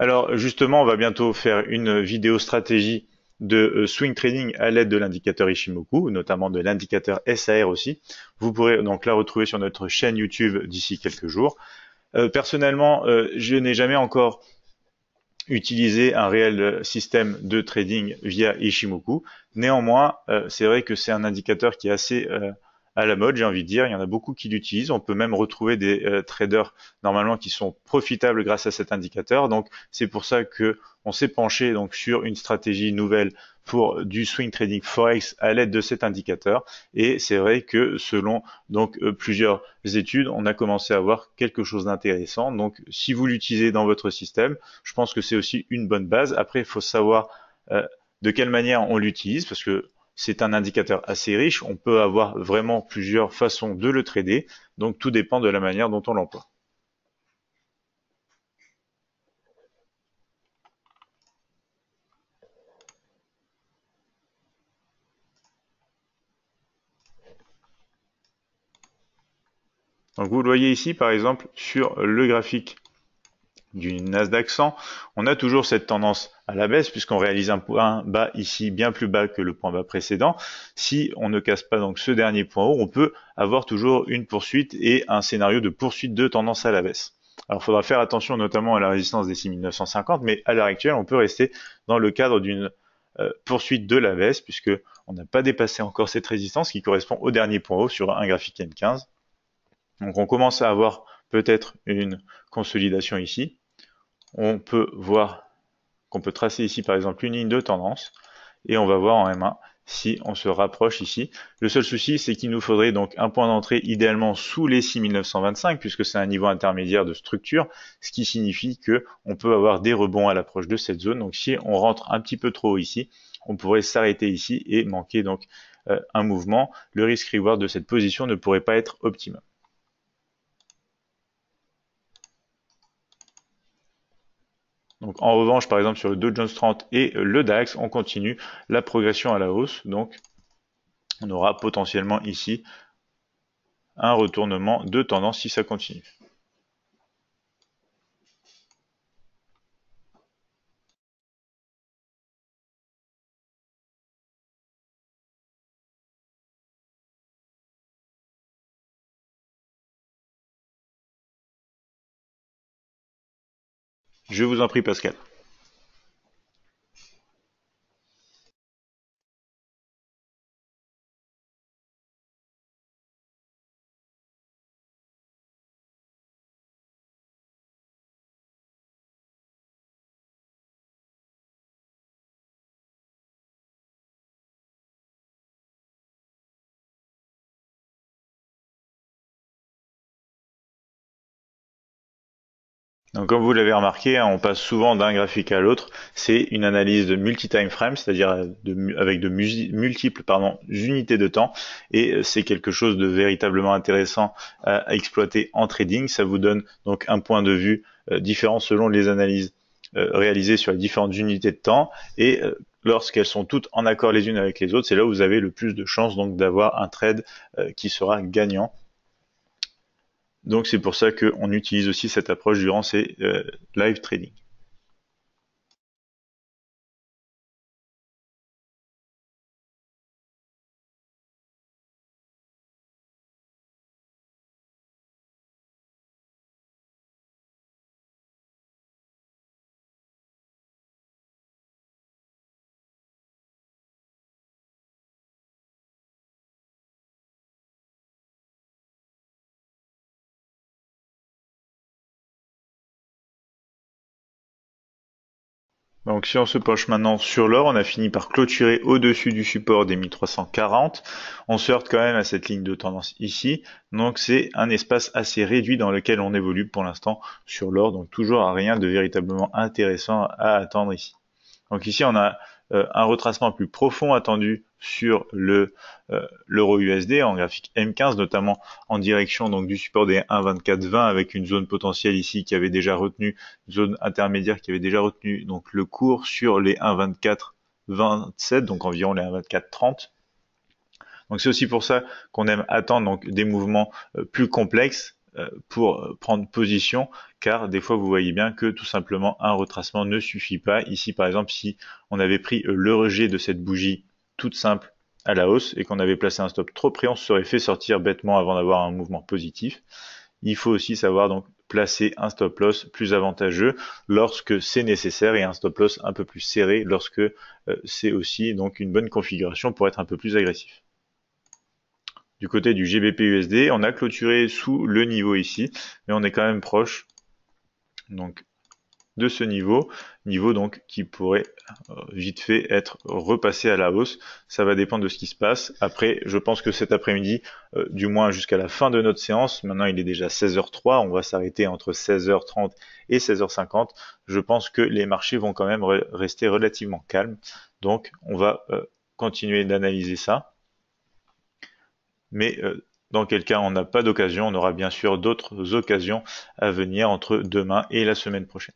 Alors, justement, on va bientôt faire une vidéo stratégie de euh, swing trading à l'aide de l'indicateur Ishimoku, notamment de l'indicateur SAR aussi. Vous pourrez donc la retrouver sur notre chaîne YouTube d'ici quelques jours. Euh, personnellement, euh, je n'ai jamais encore utilisé un réel système de trading via Ishimoku. Néanmoins, c'est vrai que c'est un indicateur qui est assez à la mode, j'ai envie de dire. Il y en a beaucoup qui l'utilisent. On peut même retrouver des euh, traders normalement qui sont profitables grâce à cet indicateur. Donc c'est pour ça que on s'est penché donc sur une stratégie nouvelle pour du swing trading forex à l'aide de cet indicateur. Et c'est vrai que selon donc euh, plusieurs études, on a commencé à voir quelque chose d'intéressant. Donc si vous l'utilisez dans votre système, je pense que c'est aussi une bonne base. Après, il faut savoir euh, de quelle manière on l'utilise parce que c'est un indicateur assez riche. On peut avoir vraiment plusieurs façons de le trader. Donc tout dépend de la manière dont on l'emploie. Donc vous le voyez ici par exemple sur le graphique d'une Nasdaq d'accent, on a toujours cette tendance à la baisse puisqu'on réalise un point bas ici bien plus bas que le point bas précédent. Si on ne casse pas donc ce dernier point haut, on peut avoir toujours une poursuite et un scénario de poursuite de tendance à la baisse. Alors, il faudra faire attention notamment à la résistance des 6950, mais à l'heure actuelle, on peut rester dans le cadre d'une euh, poursuite de la baisse puisque on n'a pas dépassé encore cette résistance qui correspond au dernier point haut sur un graphique M15. Donc, on commence à avoir peut-être une consolidation ici, on peut voir qu'on peut tracer ici par exemple une ligne de tendance et on va voir en M1 si on se rapproche ici. Le seul souci, c'est qu'il nous faudrait donc un point d'entrée idéalement sous les 6925 puisque c'est un niveau intermédiaire de structure, ce qui signifie que on peut avoir des rebonds à l'approche de cette zone. Donc si on rentre un petit peu trop haut ici, on pourrait s'arrêter ici et manquer donc euh, un mouvement. Le risque reward de cette position ne pourrait pas être optimum. Donc en revanche, par exemple, sur le Dow Jones 30 et le DAX, on continue la progression à la hausse. Donc on aura potentiellement ici un retournement de tendance si ça continue. Je vous en prie, Pascal. Donc comme vous l'avez remarqué, hein, on passe souvent d'un graphique à l'autre. C'est une analyse de multi-time frame, c'est-à-dire avec de multiples pardon, unités de temps. Et euh, c'est quelque chose de véritablement intéressant à exploiter en trading. Ça vous donne donc un point de vue euh, différent selon les analyses euh, réalisées sur les différentes unités de temps. Et lorsqu'elles sont toutes en accord les unes avec les autres, c'est là où vous avez le plus de chances donc d'avoir un trade qui sera gagnant donc c'est pour ça qu'on utilise aussi cette approche durant ces euh, live trading. Donc si on se penche maintenant sur l'or, on a fini par clôturer au-dessus du support des 1340. On se heurte quand même à cette ligne de tendance ici. Donc c'est un espace assez réduit dans lequel on évolue pour l'instant sur l'or. Donc toujours à rien de véritablement intéressant à attendre ici. Donc ici on a euh, un retracement plus profond attendu sur le euh, l'euro USD en graphique M15 notamment en direction donc du support des 1.2420 avec une zone potentielle ici qui avait déjà retenu zone intermédiaire qui avait déjà retenu donc le cours sur les 1.2427 donc environ les 1.2430 donc c'est aussi pour ça qu'on aime attendre donc des mouvements euh, plus complexes euh, pour euh, prendre position, car des fois vous voyez bien que tout simplement un retracement ne suffit pas. Ici par exemple, si on avait pris euh, le rejet de cette bougie toute simple à la hausse et qu'on avait placé un stop trop près, on se serait fait sortir bêtement avant d'avoir un mouvement positif. Il faut aussi savoir donc placer un stop loss plus avantageux lorsque c'est nécessaire et un stop loss un peu plus serré lorsque c'est aussi donc une bonne configuration pour être un peu plus agressif du côté du GBP-USD. On a clôturé sous le niveau ici, mais on est quand même proche donc, de ce niveau. Niveau donc qui pourrait euh, vite fait être repassé à la hausse. Ça va dépendre de ce qui se passe. Après, je pense que cet après-midi, euh, du moins jusqu'à la fin de notre séance, maintenant il est déjà 16h03, on va s'arrêter entre 16h30 et 16h50. Je pense que les marchés vont quand même rester relativement calmes. Donc, on va euh, continuer d'analyser ça mais euh, dans quel cas on n'a pas d'occasion, on aura bien sûr d'autres occasions à venir entre demain et la semaine prochaine.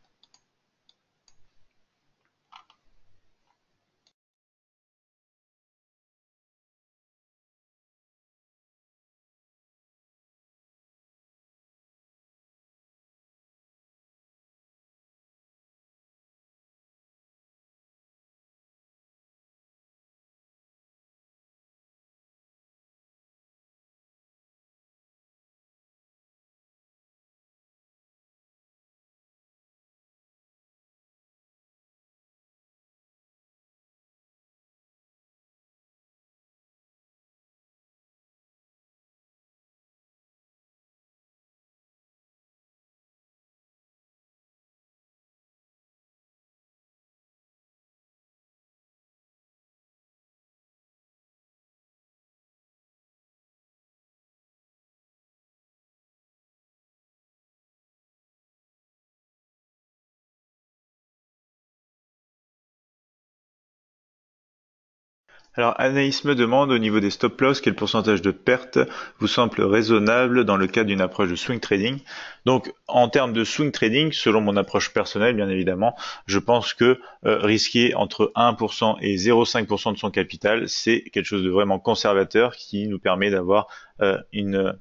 Alors Anaïs me demande au niveau des stop loss quel pourcentage de perte vous semble raisonnable dans le cadre d'une approche de swing trading. Donc en termes de swing trading, selon mon approche personnelle bien évidemment, je pense que euh, risquer entre 1% et 0,5% de son capital, c'est quelque chose de vraiment conservateur qui nous permet d'avoir euh, une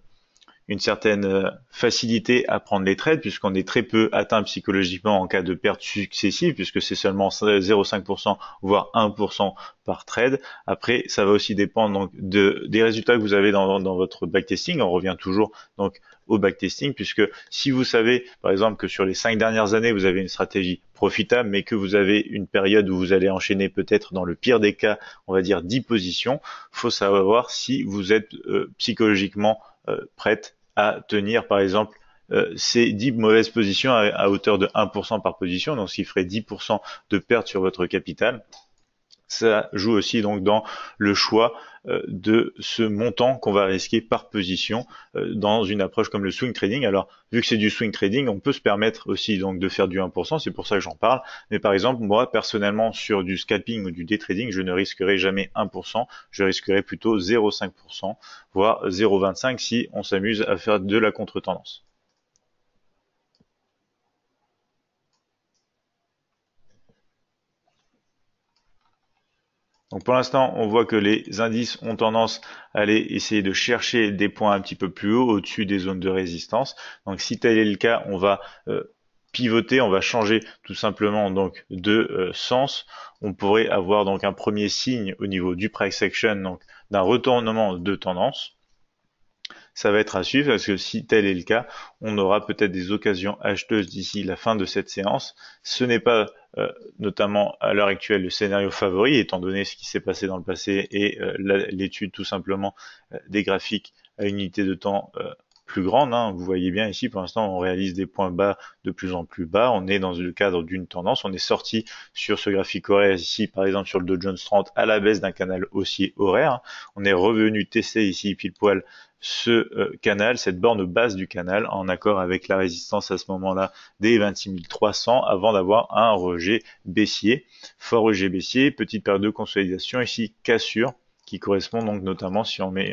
une certaine euh, facilité à prendre les trades puisqu'on est très peu atteint psychologiquement en cas de perte successive puisque c'est seulement 0,5% voire 1% par trade. Après, ça va aussi dépendre donc des résultats que vous avez dans, dans votre backtesting. On revient toujours donc au backtesting puisque si vous savez par exemple que sur les cinq dernières années vous avez une stratégie profitable mais que vous avez une période où vous allez enchaîner peut-être dans le pire des cas on va dire 10 positions, faut savoir si vous êtes euh, psychologiquement euh, prête à tenir, par exemple, euh, ces 10 mauvaises positions à, à, hauteur de 1% par position, donc ce qui ferait 10% de perte sur votre capital ça joue aussi donc dans le choix euh, de ce montant qu'on va risquer par position euh, dans une approche comme le swing trading. Alors, vu que c'est du swing trading, on peut se permettre aussi donc de faire du 1%, c'est pour ça que j'en parle. Mais par exemple, moi personnellement sur du scalping ou du day trading, je ne risquerai jamais 1%, je risquerai plutôt 0,5%, voire 0,25 si on s'amuse à faire de la contre-tendance. Donc pour l'instant, on voit que les indices ont tendance à aller essayer de chercher des points un petit peu plus haut au-dessus des zones de résistance. Donc si tel est le cas, on va euh, pivoter, on va changer tout simplement donc de euh, sens. On pourrait avoir donc un premier signe au niveau du price action, donc d'un retournement de tendance ça va être à suivre parce que si tel est le cas, on aura peut-être des occasions acheteuses d'ici la fin de cette séance. Ce n'est pas euh, notamment à l'heure actuelle le scénario favori étant donné ce qui s'est passé dans le passé et euh, l'étude tout simplement euh, des graphiques à unité de temps grande. Hein. Vous voyez bien ici, pour l'instant, on réalise des points bas de plus en plus bas. On est dans le cadre d'une tendance. On est sorti sur ce graphique horaire ici, par exemple sur le Dow Jones 30, à la baisse d'un canal haussier horaire. On est revenu tester ici pile poil ce euh, canal, cette borne basse du canal, en accord avec la résistance à ce moment-là des 26 300, avant d'avoir un rejet baissier, fort rejet baissier, petite période de consolidation ici, cassure qui correspond donc notamment si on met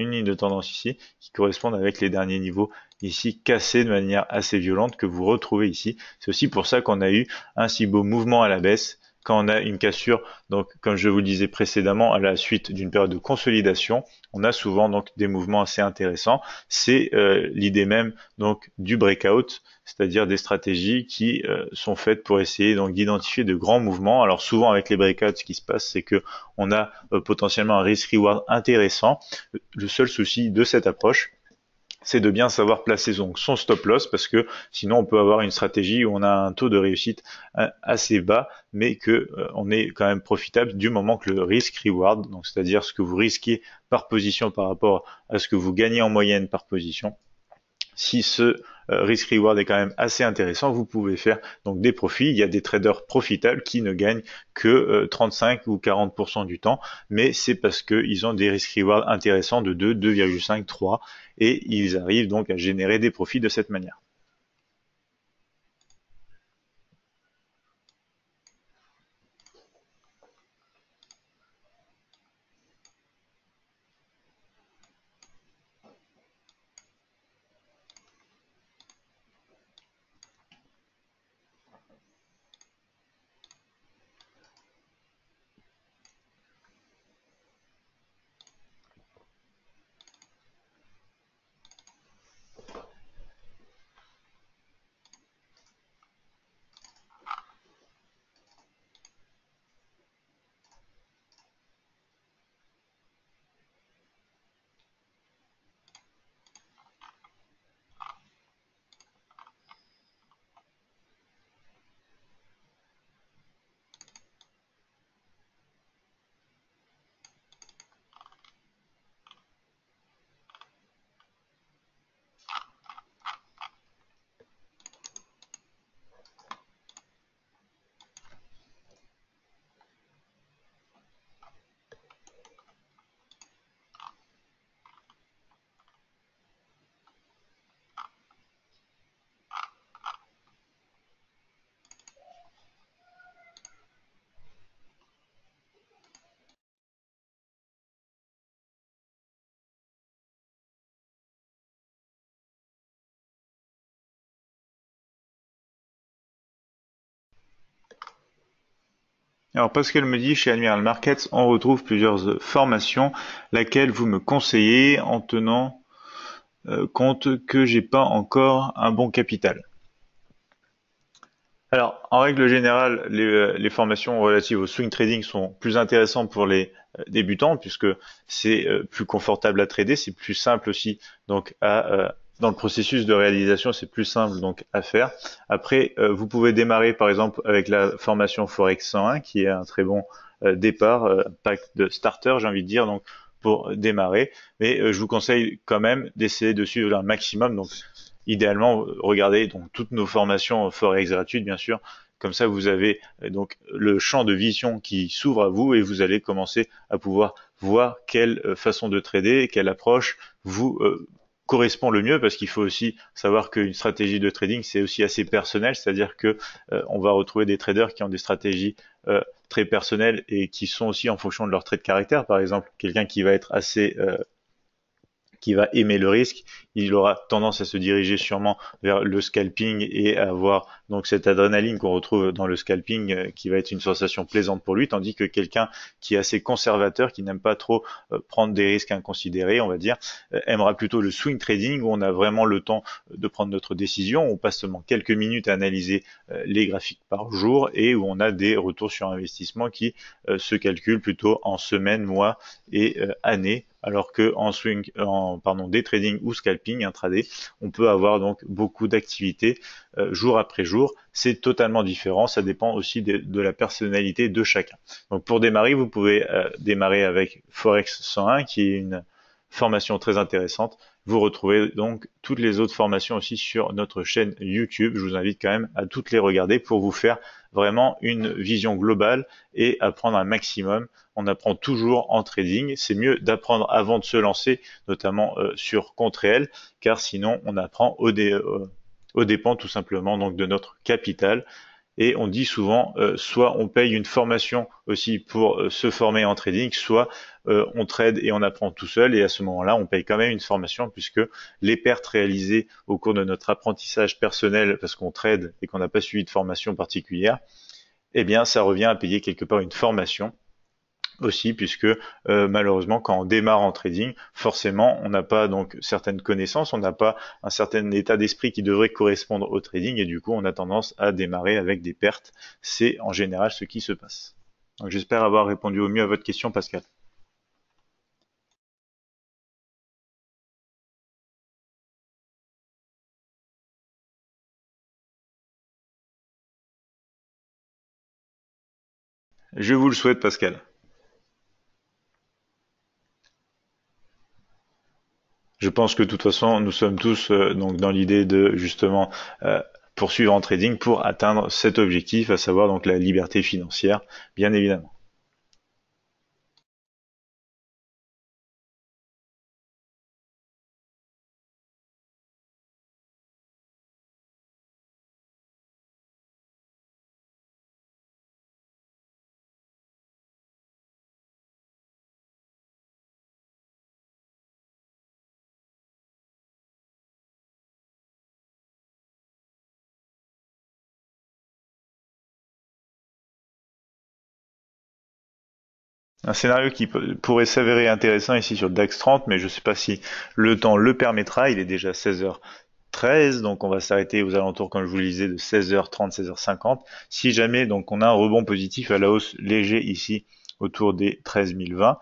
une ligne de tendance ici qui correspond avec les derniers niveaux ici cassés de manière assez violente que vous retrouvez ici. C'est aussi pour ça qu'on a eu un si beau mouvement à la baisse quand on a une cassure, donc comme je vous le disais précédemment, à la suite d'une période de consolidation, on a souvent donc des mouvements assez intéressants. C'est euh, l'idée même donc du breakout c'est-à-dire des stratégies qui euh, sont faites pour essayer donc d'identifier de grands mouvements. Alors souvent avec les breakouts, ce qui se passe, c'est que on a euh, potentiellement un risk-reward intéressant. Le seul souci de cette approche, c'est de bien savoir placer son stop loss parce que sinon on peut avoir une stratégie où on a un taux de réussite euh, assez bas mais que on est quand même profitable du moment que le risk reward donc c'est-à-dire ce que vous risquez par position par rapport à ce que vous gagnez en moyenne par position si ce euh, risk reward est quand même assez intéressant. Vous pouvez faire donc des profits. Il y a des traders profitables qui ne gagnent que 35 euh, ou 40% du temps, mais c'est parce qu'ils ont des risk reward intéressants de 2, 2,5, 3 et ils arrivent donc à générer des profits de cette manière. Alors Pascal me dit chez Admiral Markets, on retrouve plusieurs euh, formations, laquelle vous me conseillez en tenant euh, compte que j'ai pas encore un bon capital. Alors, en règle générale, euh, les, formations relatives au swing trading sont plus intéressantes pour les débutants puisque c'est plus confortable à trader, c'est plus simple aussi donc à, dans le processus de réalisation, c'est plus simple donc à faire. Après, euh, vous pouvez démarrer par exemple avec la formation Forex 101, qui est un très bon euh, départ, euh, pack de starter, j'ai envie de dire, donc pour démarrer. Mais je vous conseille quand même d'essayer de suivre un maximum. Donc, idéalement, regardez donc toutes nos formations Forex gratuites, bien sûr. Comme ça, vous avez donc le champ de vision qui s'ouvre à vous et vous allez commencer à pouvoir voir quelle façon de trader, quelle approche vous correspond le mieux parce qu'il faut aussi savoir qu'une stratégie de trading c'est aussi assez personnel, c'est-à-dire que euh, on va retrouver des traders qui ont des stratégies euh, très personnelles et qui sont aussi en fonction de leur trait de caractère. Par exemple, quelqu'un qui va être assez euh, qui va aimer le risque, il aura tendance à se diriger sûrement vers le scalping et à avoir donc cette adrénaline qu'on retrouve dans le scalping euh, qui va être une sensation plaisante pour lui, tandis que quelqu'un qui est assez conservateur, qui n'aime pas trop euh, prendre des risques inconsidérés, on va dire, euh, aimera plutôt le swing trading où on a vraiment le temps de prendre notre décision, on passe seulement quelques minutes à analyser les graphiques par jour et où on a des retours sur investissement qui se calculent plutôt en semaines, mois et années alors que en swing, en pardon, day trading ou scalping intraday, on peut avoir donc beaucoup d'activités euh, jour après jour. C'est totalement différent, ça dépend aussi de, la personnalité de chacun. Donc pour démarrer, vous pouvez euh, démarrer avec Forex 101 qui est une formation très intéressante vous retrouvez donc toutes les autres formations aussi sur notre chaîne YouTube. Je vous invite quand même à toutes les regarder pour vous faire vraiment une vision globale et apprendre un maximum. On apprend toujours en trading. C'est mieux d'apprendre avant de se lancer, notamment euh, sur compte réel, car sinon on apprend au, dé, euh, dépend tout simplement donc de notre capital. Et on dit souvent, euh, soit on paye une formation aussi pour se former en trading, soit euh, on trade et on apprend tout seul. Et à ce moment-là, on paye quand même une formation puisque les pertes réalisées au cours de notre apprentissage personnel, parce qu'on trade et qu'on n'a pas suivi de formation particulière, eh bien, ça revient à payer quelque part une formation aussi puisque euh, malheureusement quand on démarre en trading forcément on n'a pas donc certaines connaissances on n'a pas un certain état d'esprit qui devrait correspondre au trading et du coup on a tendance à démarrer avec des pertes c'est en général ce qui se passe donc j'espère avoir répondu au mieux à votre question Pascal Je vous le souhaite, Pascal. Je pense que de toute façon, nous sommes tous euh, donc dans l'idée de justement euh, poursuivre en trading pour atteindre cet objectif, à savoir donc la liberté financière, bien évidemment. un scénario qui pourrait s'avérer intéressant ici sur DAX 30, mais je ne sais pas si le temps le permettra. Il est déjà 16h13, donc on va s'arrêter aux alentours, comme je vous le disais, de 16h30, 16h50. Si jamais donc on a un rebond positif à la hausse léger ici autour des 13 020,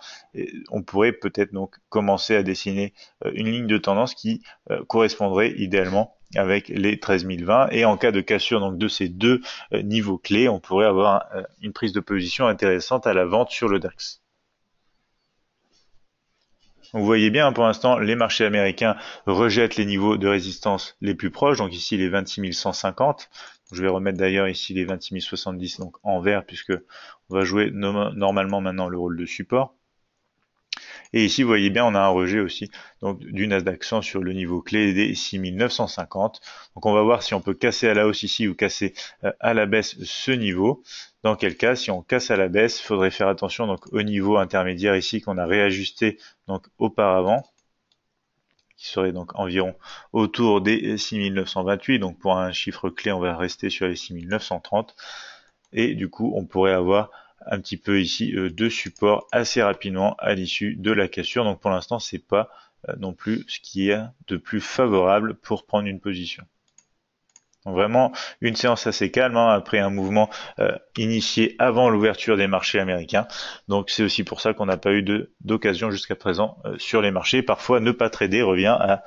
on pourrait peut-être donc commencer à dessiner euh, une ligne de tendance qui euh, correspondrait idéalement avec les 13020 et en cas de cassure donc de ces deux euh, niveaux clés, on pourrait avoir euh, une prise de position intéressante à la vente sur le DAX. Vous voyez bien, pour l'instant, les marchés américains rejettent les niveaux de résistance les plus proches, donc ici les 26 150. Je vais remettre d'ailleurs ici les 26 070 donc en vert, puisque on va jouer normalement maintenant le rôle de support. Et ici, vous voyez bien, on a un rejet aussi donc, du Nasdaq 100 sur le niveau clé des 6950. Donc on va voir si on peut casser à la hausse ici ou casser euh, à la baisse ce niveau. Dans quel cas, si on casse à la baisse, il faudrait faire attention donc au niveau intermédiaire ici qu'on a réajusté donc auparavant qui serait donc environ autour des 6928. Donc pour un chiffre clé, on va rester sur les 6930. Et du coup, on pourrait avoir un petit peu ici euh, de support assez rapidement à l'issue de la cassure. Donc pour l'instant, c'est pas euh, non plus ce qui est de plus favorable pour prendre une position. vraiment une séance assez calme hein, après un mouvement euh, initié avant l'ouverture des marchés américains. Donc c'est aussi pour ça qu'on n'a pas eu d'occasion jusqu'à présent sur les marchés. Parfois ne pas trader revient à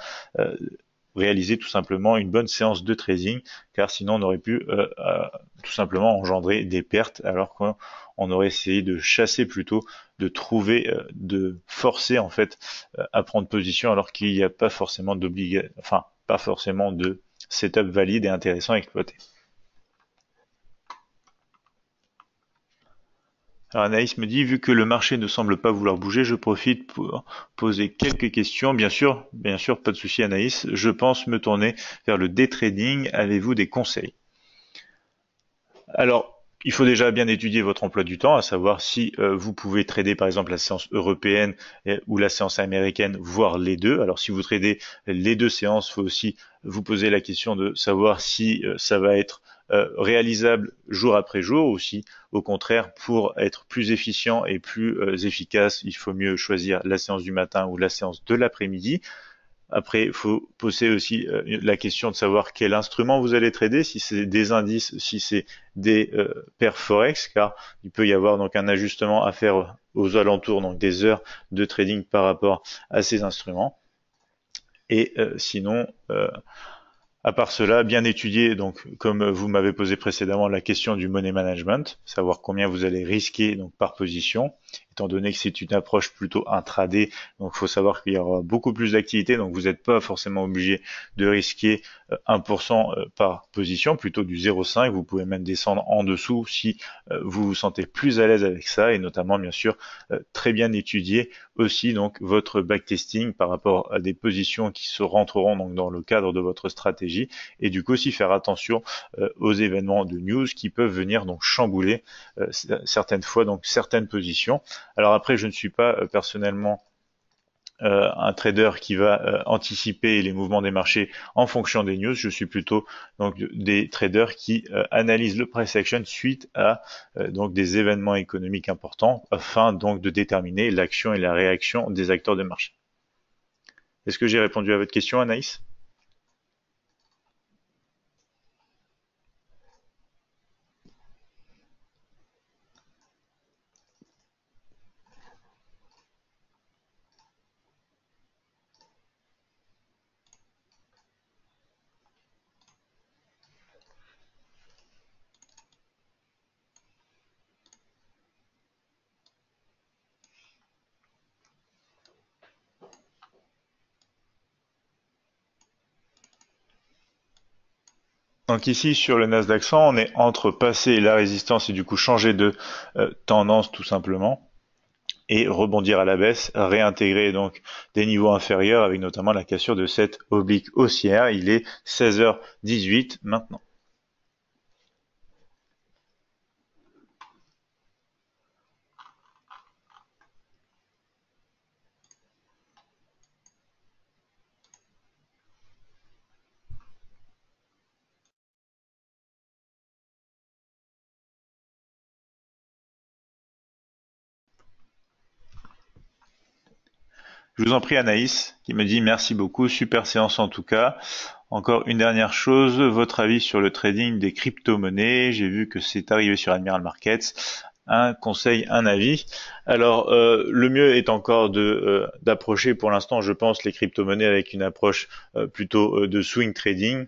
réaliser tout simplement une bonne séance de trading, car sinon on aurait pu euh, euh, tout simplement engendrer des pertes alors qu'on aurait essayé de chasser plutôt, de trouver, euh, de forcer en fait à prendre position alors qu'il n'y a pas forcément d'obligation, enfin pas forcément de setup valide et intéressant à exploiter. Alors Anaïs me dit, vu que le marché ne semble pas vouloir bouger, je profite pour poser quelques questions. Bien sûr, bien sûr, pas de souci Anaïs. Je pense me tourner vers le day trading. Avez-vous des conseils Alors, il faut déjà bien étudier votre emploi du temps, à savoir si euh, vous pouvez trader par exemple la séance européenne euh, ou la séance américaine, voire les deux. Alors si vous tradez les deux séances, il faut aussi vous poser la question de savoir si euh, ça va être euh, réalisable jour après jour aussi au contraire pour être plus efficient et plus euh, efficace, il faut mieux choisir la séance du matin ou la séance de l'après-midi. Après, il faut poser aussi euh, la question de savoir quel instrument vous allez trader, si c'est des indices, si c'est des paires forex, car il peut y avoir donc un ajustement à faire aux alentours donc des heures de trading par rapport à ces instruments. Et sinon, à part cela, bien étudier, donc, comme vous m'avez posé précédemment la question du money management, savoir combien vous allez risquer donc, par position, étant donné que c'est une approche plutôt intraday, donc il faut savoir qu'il y aura beaucoup plus d'activités, donc vous n'êtes pas forcément obligé de risquer 1% euh, euh, par position, plutôt du 0,5, vous pouvez même descendre en dessous si euh, vous vous sentez plus à l'aise avec ça, et notamment bien sûr très bien étudier aussi donc votre backtesting par rapport à des positions qui se rentreront donc dans le cadre de votre stratégie, et du coup aussi faire attention aux événements de news qui peuvent venir donc chambouler certaines fois donc certaines positions alors après, je ne suis pas euh, personnellement euh, un trader qui va euh, anticiper les mouvements des marchés en fonction des news. Je suis plutôt donc des traders qui analysent le price action suite à donc des événements économiques importants afin donc de déterminer l'action et la réaction des acteurs de marché. Est-ce que j'ai répondu à votre question, Anaïs Donc ici sur le Nasdaq 100, on est entre passer la résistance et du coup changer de euh, tendance tout simplement et rebondir à la baisse, réintégrer donc des niveaux inférieurs avec notamment la cassure de cette oblique haussière. Il est 16h18 maintenant. Je vous en prie Anaïs qui me dit merci beaucoup, super séance en tout cas. Encore une dernière chose, votre avis sur le trading des crypto-monnaies. J'ai vu que c'est arrivé sur Admiral Markets. Un conseil, un avis. Alors, euh, le mieux est encore de euh, d'approcher pour l'instant, je pense, les crypto-monnaies avec une approche euh, plutôt de swing trading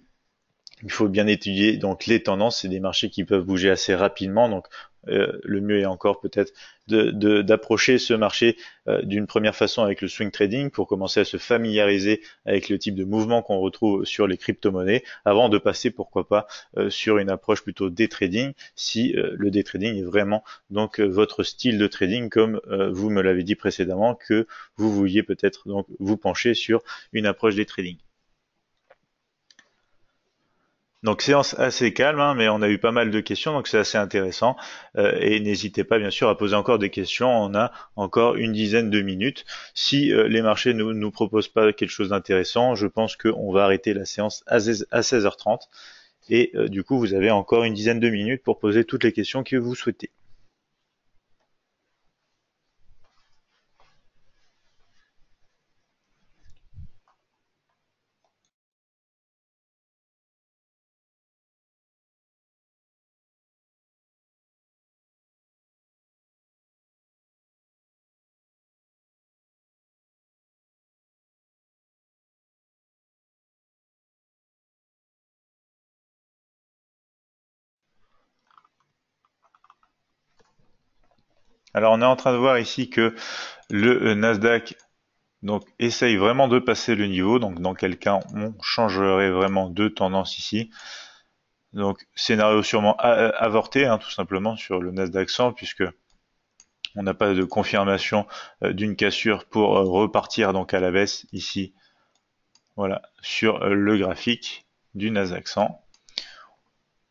il faut bien étudier donc les tendances. C'est des marchés qui peuvent bouger assez rapidement. Donc euh, le mieux est encore peut-être d'approcher de, ce marché euh, d'une première façon avec le swing trading pour commencer à se familiariser avec le type de mouvement qu'on retrouve sur les crypto-monnaies avant de passer pourquoi pas euh, sur une approche plutôt day trading si le day trading est vraiment donc votre style de trading comme vous me l'avez dit précédemment que vous vouliez peut-être donc vous pencher sur une approche day trading. Donc séance assez calme, hein, mais on a eu pas mal de questions, donc c'est assez intéressant. Euh, et n'hésitez pas bien sûr à poser encore des questions. On a encore une dizaine de minutes. Si euh, les marchés ne nous, proposent pas quelque chose d'intéressant, je pense qu'on va arrêter la séance à, 16h30. Et euh, du coup, vous avez encore une dizaine de minutes pour poser toutes les questions que vous souhaitez. Alors on est en train de voir ici que le euh, Nasdaq donc essaye vraiment de passer le niveau. Donc dans quel cas on changerait vraiment de tendance ici. Donc scénario sûrement euh, avorté hein, tout simplement sur le Nasdaq 100 puisque on n'a pas de confirmation euh, d'une cassure pour repartir donc à la baisse ici. Voilà sur le graphique du Nasdaq 100.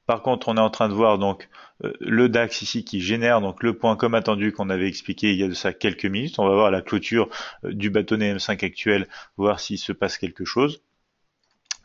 Par contre, on est en train de voir donc euh, le DAX ici qui génère donc le point comme attendu qu'on avait expliqué il y a de ça quelques minutes. On va voir la clôture euh, du bâtonnet M5 actuel, voir s'il se passe quelque chose.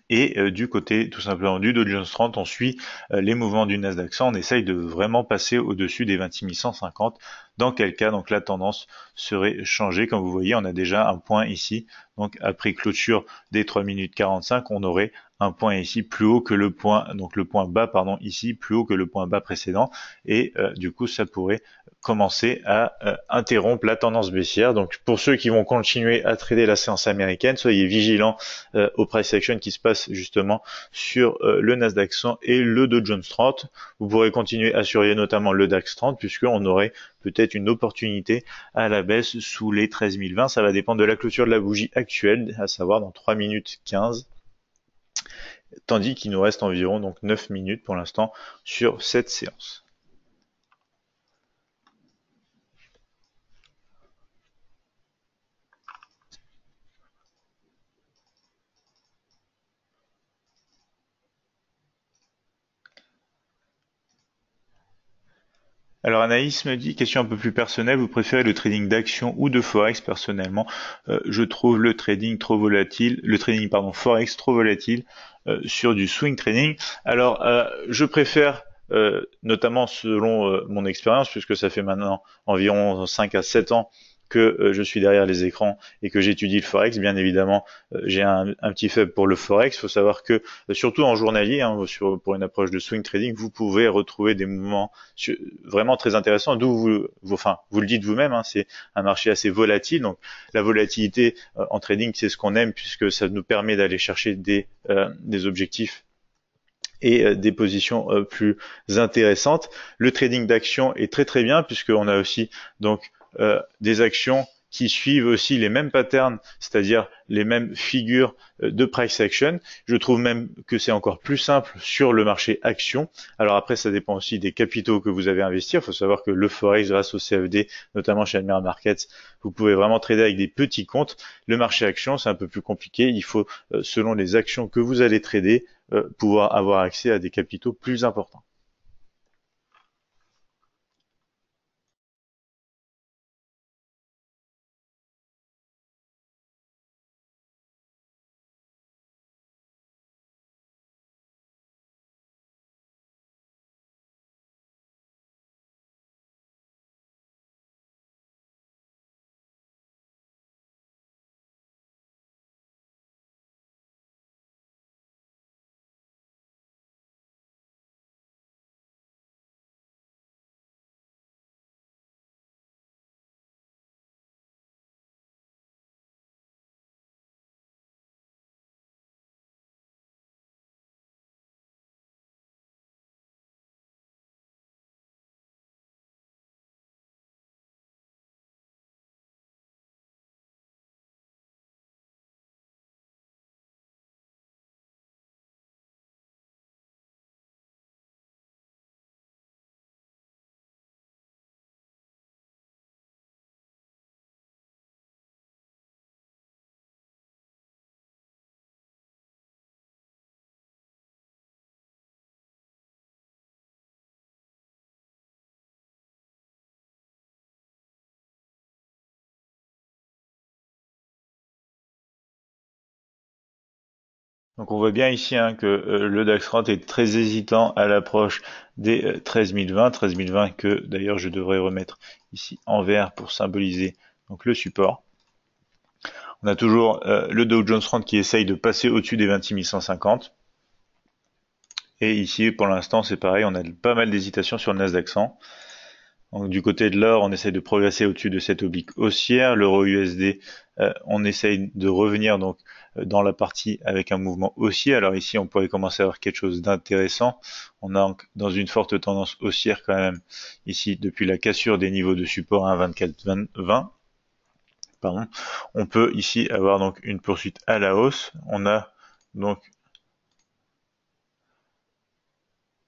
Et euh, du côté tout simplement du Dow Jones 30, on suit les mouvements du Nasdaq on essaye de vraiment passer au-dessus des 26 150, dans quel cas donc la tendance serait changée. Comme vous voyez, on a déjà un point ici, donc après clôture des 3 minutes 45, on aurait un point ici plus haut que le point, donc le point bas, pardon, ici plus haut que le point bas précédent. Et euh, du coup, ça pourrait commencer à euh, interrompre la tendance baissière. Donc pour ceux qui vont continuer à trader la séance américaine, soyez vigilants euh, au price action qui se passe justement sur le Nasdaq 100 et le Dow Jones 30. Vous pourrez continuer à surveiller notamment le DAX 30 puisqu'on aurait peut-être une opportunité à la baisse sous les 13 020. Ça va dépendre de la clôture de la bougie actuelle, à savoir dans 3 minutes 15 tandis qu'il nous reste environ donc 9 minutes pour l'instant sur cette séance. Alors Anaïs me dit, question un peu plus personnelle, vous préférez le trading d'action ou de forex personnellement euh, Je trouve le trading trop volatile, le trading pardon forex trop volatile euh, sur du swing trading. Alors euh, je préfère notamment selon mon expérience puisque ça fait maintenant environ 5 à 7 ans que euh, je suis derrière les écrans et que j'étudie le forex, bien évidemment, euh, j'ai un, petit faible pour le forex. Il faut savoir que, euh, surtout en journalier, hein, sur, pour une approche de swing trading, vous pouvez retrouver des mouvements vraiment très intéressants. D'où vous, enfin, vous le dites vous-même, hein, c'est un marché assez volatile. Donc, la volatilité en trading, c'est ce qu'on aime puisque ça nous permet d'aller chercher des, des objectifs et des positions plus intéressantes. Le trading d'action est très très bien puisqu'on a aussi donc euh, des actions qui suivent aussi les mêmes patterns, c'est-à-dire les mêmes figures euh, de price action. Je trouve même que c'est encore plus simple sur le marché action. Alors après, ça dépend aussi des capitaux que vous avez investir. Il faut savoir que le forex grâce au CFD, notamment chez Admiral Markets, vous pouvez vraiment trader avec des petits comptes. Le marché action, c'est un peu plus compliqué. Il faut, euh, selon les actions que vous allez trader, pouvoir avoir accès à des capitaux plus importants. Donc on voit bien ici hein, que euh, le DAX 30 est très hésitant à l'approche des 13020, euh, 13020 que d'ailleurs je devrais remettre ici en vert pour symboliser donc le support. On a toujours euh, le Dow Jones 30 qui essaye de passer au-dessus des 150 Et ici pour l'instant c'est pareil, on a pas mal d'hésitations sur le Nasdaq 100. Donc, du côté de l'or, on essaye de progresser au-dessus de cette oblique haussière. L'euro USD, on essaye de revenir donc euh, dans la partie avec un mouvement haussier. Alors ici, on pourrait commencer à avoir quelque chose d'intéressant. On est dans une forte tendance haussière quand même ici depuis la cassure des niveaux de support à 24 20 Pardon. On peut ici avoir donc une poursuite à la hausse. On a donc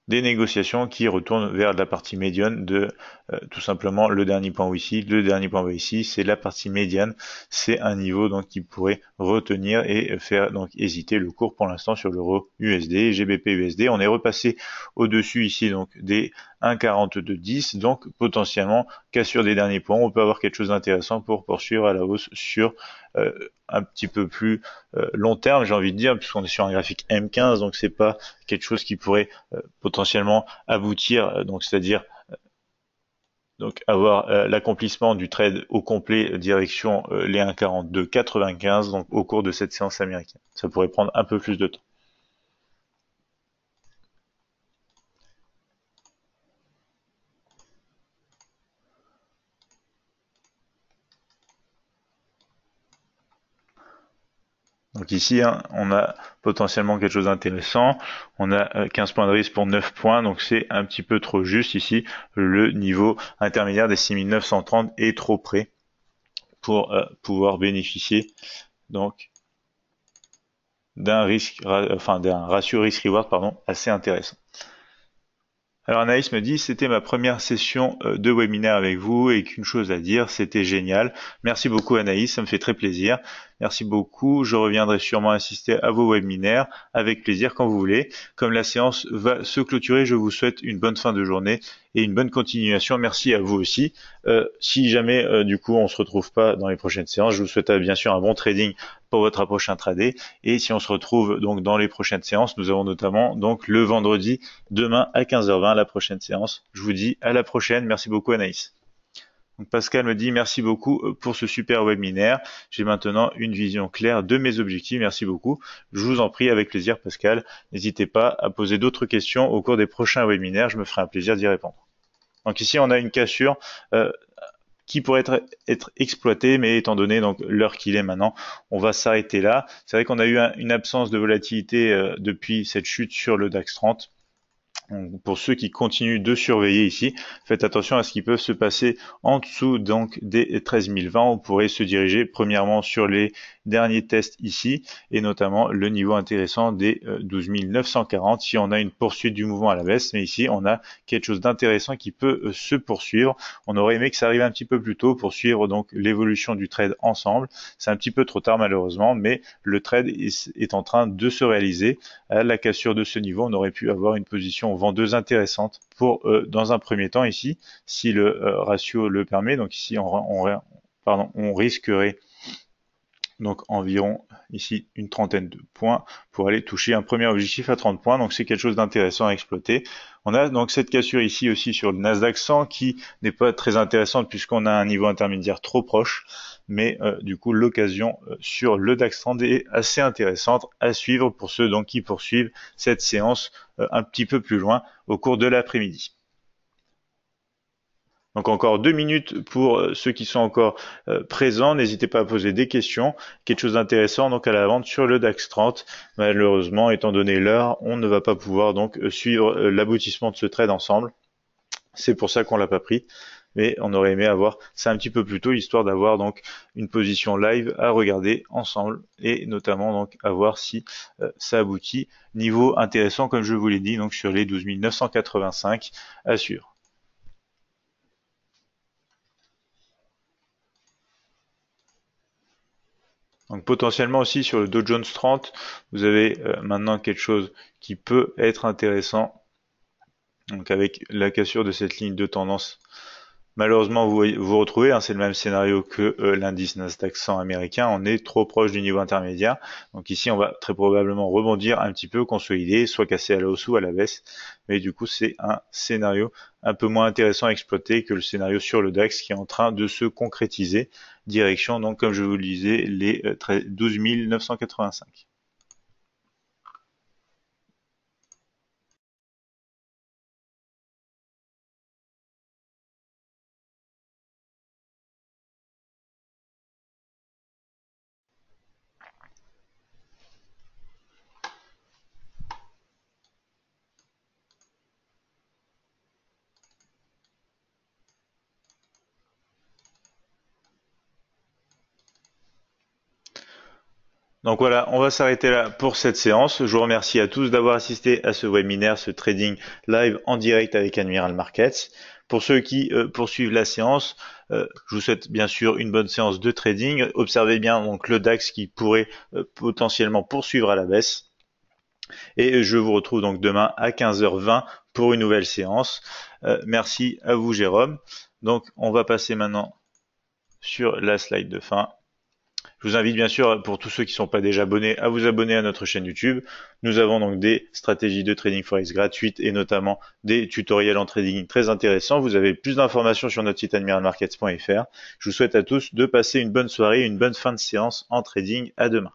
des négociations qui retournent vers la partie médiane de euh, tout simplement le dernier point ici, le dernier point ici, c'est la partie médiane, c'est un niveau donc qui pourrait retenir et faire donc hésiter le cours pour l'instant sur l'euro USD, GBP USD. On est repassé au-dessus ici donc des 1,42,10. Donc potentiellement sur des derniers points, on peut avoir quelque chose d'intéressant pour poursuivre à la hausse sur euh, un petit peu plus euh, long terme, j'ai envie de dire, puisqu'on est sur un graphique M15, donc c'est pas quelque chose qui pourrait euh, potentiellement aboutir, donc c'est-à-dire donc avoir l'accomplissement du trade au complet direction euh, les 1,42,95 donc au cours de cette séance américaine. Ça pourrait prendre un peu plus de temps. Donc ici, hein, on a potentiellement quelque chose d'intéressant. On a 15 euh, points de risque pour 9 points, donc c'est un petit peu trop juste ici. Le niveau intermédiaire des 6930 est trop près pour euh, pouvoir bénéficier donc d'un risque, enfin d'un ratio risk reward pardon assez intéressant. Alors Anaïs me dit c'était ma première session euh, de webinaire avec vous et qu'une chose à dire, c'était génial. Merci beaucoup Anaïs, ça me fait très plaisir. Merci beaucoup. Je reviendrai sûrement assister à vos webinaires avec plaisir quand vous voulez. Comme la séance va se clôturer, je vous souhaite une bonne fin de journée et une bonne continuation. Merci à vous aussi. Euh, si jamais euh, du coup on se retrouve pas dans les prochaines séances, je vous souhaite euh, bien sûr un bon trading pour votre approche intraday. Et si on se retrouve donc dans les prochaines séances, nous avons notamment donc le vendredi demain à 15h20 la prochaine séance. Je vous dis à la prochaine. Merci beaucoup Anaïs. Donc Pascal me dit merci beaucoup euh, pour ce super webinaire. J'ai maintenant une vision claire de mes objectifs. Merci beaucoup. Je vous en prie avec plaisir Pascal. N'hésitez pas à poser d'autres questions au cours des prochains webinaires. Je me ferai un plaisir d'y répondre. Donc ici on a une cassure euh, qui pourrait être, être exploitée mais étant donné donc l'heure qu'il est maintenant, on va s'arrêter là. C'est vrai qu'on a eu une absence de volatilité euh, depuis cette chute sur le DAX 30 pour ceux qui continuent de surveiller ici, faites attention à ce qui peut se passer en dessous donc des 020, On pourrait se diriger premièrement sur les Dernier test ici, et notamment le niveau intéressant des 12 euh, 940 si on a une poursuite du mouvement à la baisse, mais ici on a quelque chose d'intéressant qui peut euh, se poursuivre. On aurait aimé que ça arrive un petit peu plus tôt pour suivre donc l'évolution du trade ensemble. C'est un petit peu trop tard malheureusement, mais le trade est en train de se réaliser. À la cassure de ce niveau, on aurait pu avoir une position vendeuse intéressante pour euh, dans un premier temps ici, si le ratio le permet. Donc ici on risquerait donc environ ici une trentaine de points pour aller toucher un premier objectif à 30 points. Donc c'est quelque chose d'intéressant à exploiter. On a donc cette cassure ici aussi sur le Nasdaq 100 qui n'est pas très intéressante puisqu'on a un niveau intermédiaire trop proche. Mais euh, du coup l'occasion euh, sur le DAX 30 est assez intéressante à suivre pour ceux donc qui poursuivent cette séance euh, un petit peu plus loin au cours de l'après-midi. Donc encore deux minutes pour euh, ceux qui sont encore euh, présents. N'hésitez pas à poser des questions. Quelque chose d'intéressant donc à la vente sur le DAX 30. Malheureusement, étant donné l'heure, on ne va pas pouvoir donc euh, suivre l'aboutissement de ce trade ensemble. C'est pour ça qu'on l'a pas pris. Mais on aurait aimé avoir ça un petit peu plus tôt, histoire d'avoir donc une position live à regarder ensemble et notamment donc à voir si ça aboutit. Niveau intéressant comme je vous l'ai dit donc sur les 12 985 à suivre. Donc potentiellement aussi sur le Dow Jones 30, vous avez euh, maintenant quelque chose qui peut être intéressant. Donc avec la cassure de cette ligne de tendance Malheureusement, vous vous retrouvez, hein, c'est le même scénario que euh, l'indice Nasdaq 100 américain, on est trop proche du niveau intermédiaire. Donc ici, on va très probablement rebondir un petit peu, consolider, soit casser à la hausse ou à la baisse. Mais du coup, c'est un scénario un peu moins intéressant à exploiter que le scénario sur le DAX qui est en train de se concrétiser. Direction, donc comme je vous le disais, les 12 euh, 985. Donc voilà, on va s'arrêter là pour cette séance. Je vous remercie à tous d'avoir assisté à ce webinaire, ce trading live en direct avec Admiral Markets. Pour ceux qui euh, poursuivent la séance, euh, je vous souhaite bien sûr une bonne séance de trading. Observez bien donc le DAX qui pourrait euh, potentiellement poursuivre à la baisse. Et je vous retrouve donc demain à 15h20 pour une nouvelle séance. merci à vous Jérôme. Donc on va passer maintenant sur la slide de fin. Je vous invite bien sûr, pour tous ceux qui ne sont pas déjà abonnés, à vous abonner à notre chaîne YouTube. Nous avons donc des stratégies de trading forex gratuites et notamment des tutoriels en trading très intéressants. Vous avez plus d'informations sur notre site admiralmarkets.fr. Je vous souhaite à tous de passer une bonne soirée, une bonne fin de séance en trading. À demain.